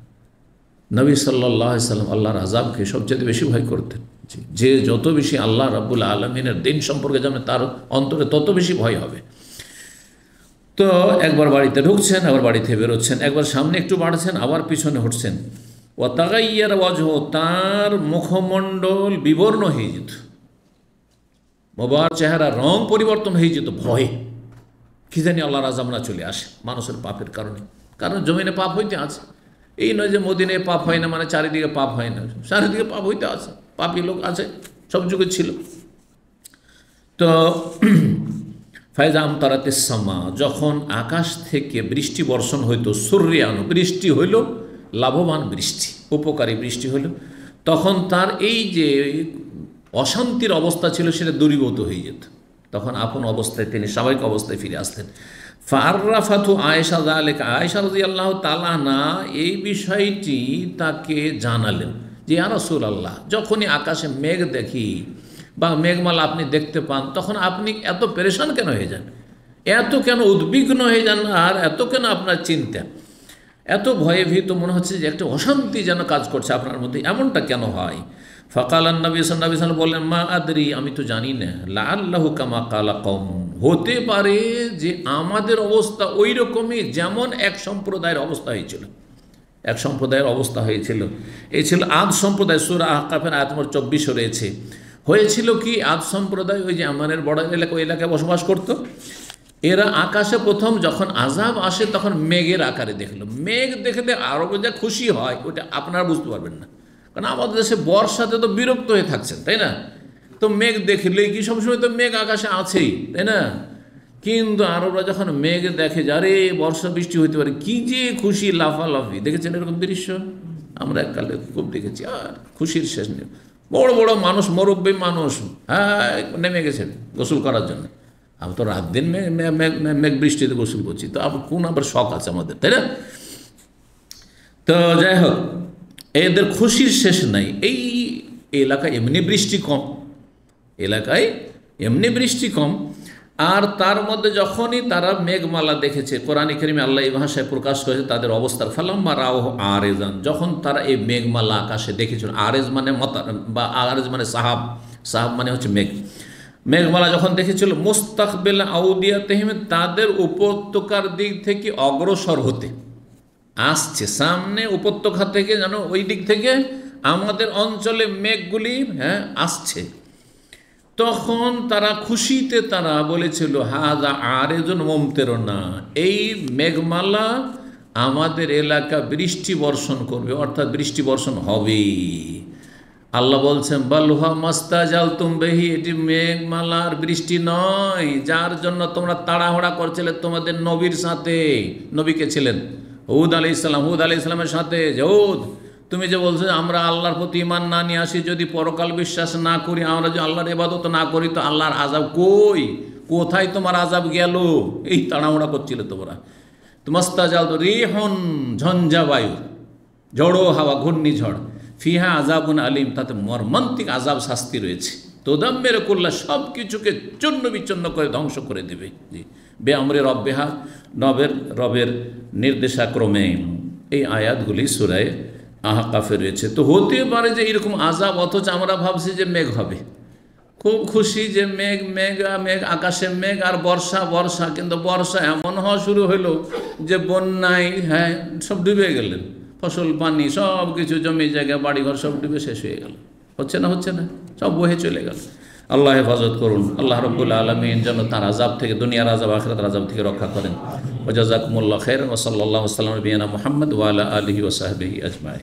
নবী সাল্লাহ সাল্লাম আল্লাহর আজাবকে সবচেয়ে বেশি ভয় করতেন যে যত বেশি আল্লাহ রাবুল আলমিনের দিন সম্পর্কে জানে তার অন্তরে তত বেশি ভয় হবে তো একবার বাড়িতে ঢুকছেন আবার বাড়িতে বেরোচ্ছেন একবার সামনে একটু বাড়ছেন আবার পিছনে হটছেন ও তাগাইয়ার ওয়াজহ তার মুখমণ্ডল বিবর্ণ হয়ে যেত মোবার চেহারা রং পরিবর্তন হয়ে যেত ভয়ে কি জানি আল্লাহর আজাম না চলে আসে মানুষের পাপের কারণে কারণ জমিনে পাপ হইতে আছে এই নয় যে মদিনে পাপ হয় না মানে চারিদিকে পাপ হয় না চারিদিকে পাপ হইতে আছে পাপি লোক আছে সব যুগে ছিল তো ফায়জাম তারাতে সামা যখন আকাশ থেকে বৃষ্টি বর্ষণ হইতো সূর্যানো বৃষ্টি হইল লাভবান বৃষ্টি উপকারী বৃষ্টি হইল তখন তার এই যে অশান্তির অবস্থা ছিল সেটা দূরীভূত হয়ে যেত তখন আপন অবস্থায় তিনি স্বাভাবিক অবস্থায় ফিরে আসতেন ফাররাফাতু আয়েশা আলেক আয়েশা রাজি আল্লাহ তালানা এই বিষয়টি তাকে জানালেন যে আরসুল আল্লাহ যখনই আকাশে মেঘ দেখি বা মেঘমালা আপনি দেখতে পান তখন আপনি এত পেরেশান কেন হয়ে যান এত কেন উদ্বিগ্ন হয়ে যান আর এত কেন আপনার চিন্তা এত ভয়ে ভীত মনে হচ্ছে যে একটা অশান্তি যেন কাজ করছে আপনার মধ্যে এমনটা কেন হয় ফকাল নবী নবী বললেন মা আদরি আমি তো জানি না লা কামা কালা কম হতে পারে যে আমাদের অবস্থা ওই রকমই যেমন এক সম্প্রদায়ের অবস্থা হয়েছিল এক সম্প্রদায়ের অবস্থা হয়েছিল এই ছিল আদ সম্প্রদায় সুর আহকাফের আত্মর চব্বিশও রয়েছে হয়েছিল কি আদ সম্প্রদায় ওই যে আমাদের বড় এলাকা ওই এলাকায় বসবাস করত এরা আকাশে প্রথম যখন আজাব আসে তখন মেঘের আকারে দেখলো মেঘ দেখলে আরও যা খুশি হয় ওটা আপনারা বুঝতে পারবেন না কারণ আমাদের দেশে বর্ষাতে তো বিরক্ত হয়ে থাকছেন তাই না তো মেঘ দেখলে কি সবসময় তো মেঘ আকাশে আছেই তাই না কিন্তু আরবরা যখন মেঘ দেখে যে আরে বর্ষা বৃষ্টি হইতে পারে কি যে খুশি লাফালাফি দেখেছেন এরকম দৃশ্য আমরা এককালে খুব দেখেছি আর খুশির শেষ নেই বড় বড় মানুষ মরব্বী মানুষ হ্যাঁ নেমে গেছেন গোসল করার জন্য আমি তো রাত দিন মেঘ বৃষ্টিতে গোসল করছি তো আবার কোন আবার শখ আছে আমাদের তাই না তো যাই হোক এদের খুশির শেষ নাই এই এলাকা এমনি বৃষ্টি কম এলাকায় এমনি বৃষ্টি কম আর তার মধ্যে যখনই তারা মেঘমালা দেখেছে কোরআন করিমে আল্লাহ এই ভাষায় প্রকাশ করেছে তাদের অবস্থার ফালাম্মা রাও আরেজান যখন তারা এই মেঘমালা আকাশে দেখেছিল আরেজ মানে মতা বা আরেজ মানে সাহাব সাহাব মানে হচ্ছে মেঘ মেঘমালা যখন দেখেছিল মোস্তাকবেল আউদিয়া তেহিমে তাদের উপত্যকার দিক থেকে অগ্রসর হতে আসছে সামনে উপত্যকা থেকে যেন ওই দিক থেকে আমাদের অঞ্চলে মেঘগুলি হ্যাঁ আসছে তখন তারা খুশিতে তারা বলেছিল হাজা আর এজন মমতের না এই মেঘমালা আমাদের এলাকা বৃষ্টি বর্ষণ করবে অর্থাৎ বৃষ্টি বর্ষণ হবে আল্লাহ বলছেন বালুহা মাস্তা জাল তুমি এটি মেঘমালার বৃষ্টি নয় যার জন্য তোমরা তাড়াহড়া করছিলে তোমাদের নবীর সাথে নবীকে ছিলেন হুদ আলি ইসলাম হুদ আলি ইসলামের সাথে যে তুমি যে বলছো আমরা আল্লাহর প্রতি ইমান না নিয়ে আসি যদি পরকাল বিশ্বাস না করি আমরা যদি আল্লাহর এবাদত না করি তো আল্লাহর আজাব কই কোথায় তোমার আজাব গেল এই তাড়াহুড়া করছিল তোমরা মস্তা জাল তো রেহন ঝঞ্ঝাবায়ু ঝড়ো হাওয়া ঘূর্ণিঝড় ফিহা আজাবুন আলিম তাতে মর্মান্তিক আজাব শাস্তি রয়েছে তোদাম্বের করলা সব কিছুকে চূর্ণ বিচ্ছন্ন করে ধ্বংস করে দেবে জি বে আমরে রব্বেহা নবের রবের নির্দেশাক্রমে এই আয়াতগুলি সুরায় আহাকাফে রয়েছে তো হতে পারে যে এরকম আজাব অথচ আমরা ভাবছি যে মেঘ হবে খুব খুশি যে মেঘ মেঘ মেঘ আকাশে মেঘ আর বর্ষা বর্ষা কিন্তু বর্ষা এমন হওয়া শুরু হলো যে বন্যায় হ্যাঁ সব ডুবে গেলেন ফসল পানি সব কিছু জমি জায়গা বাড়িঘর সব ডুবে শেষ হয়ে গেল হচ্ছে না হচ্ছে না সব বহে চলে গেল আল্লাহ হেফাজত করুন আল্লাহ রব্বুল আলমিন যেন তার আজাব থেকে দুনিয়ার আজাব আখরাত আজাব থেকে রক্ষা করেন ওজাজাকুমুল্লা খের ওসল্লা সাল্লাম মোহাম্মদ ওয়ালা আলহি ওসাহাবি আজমাই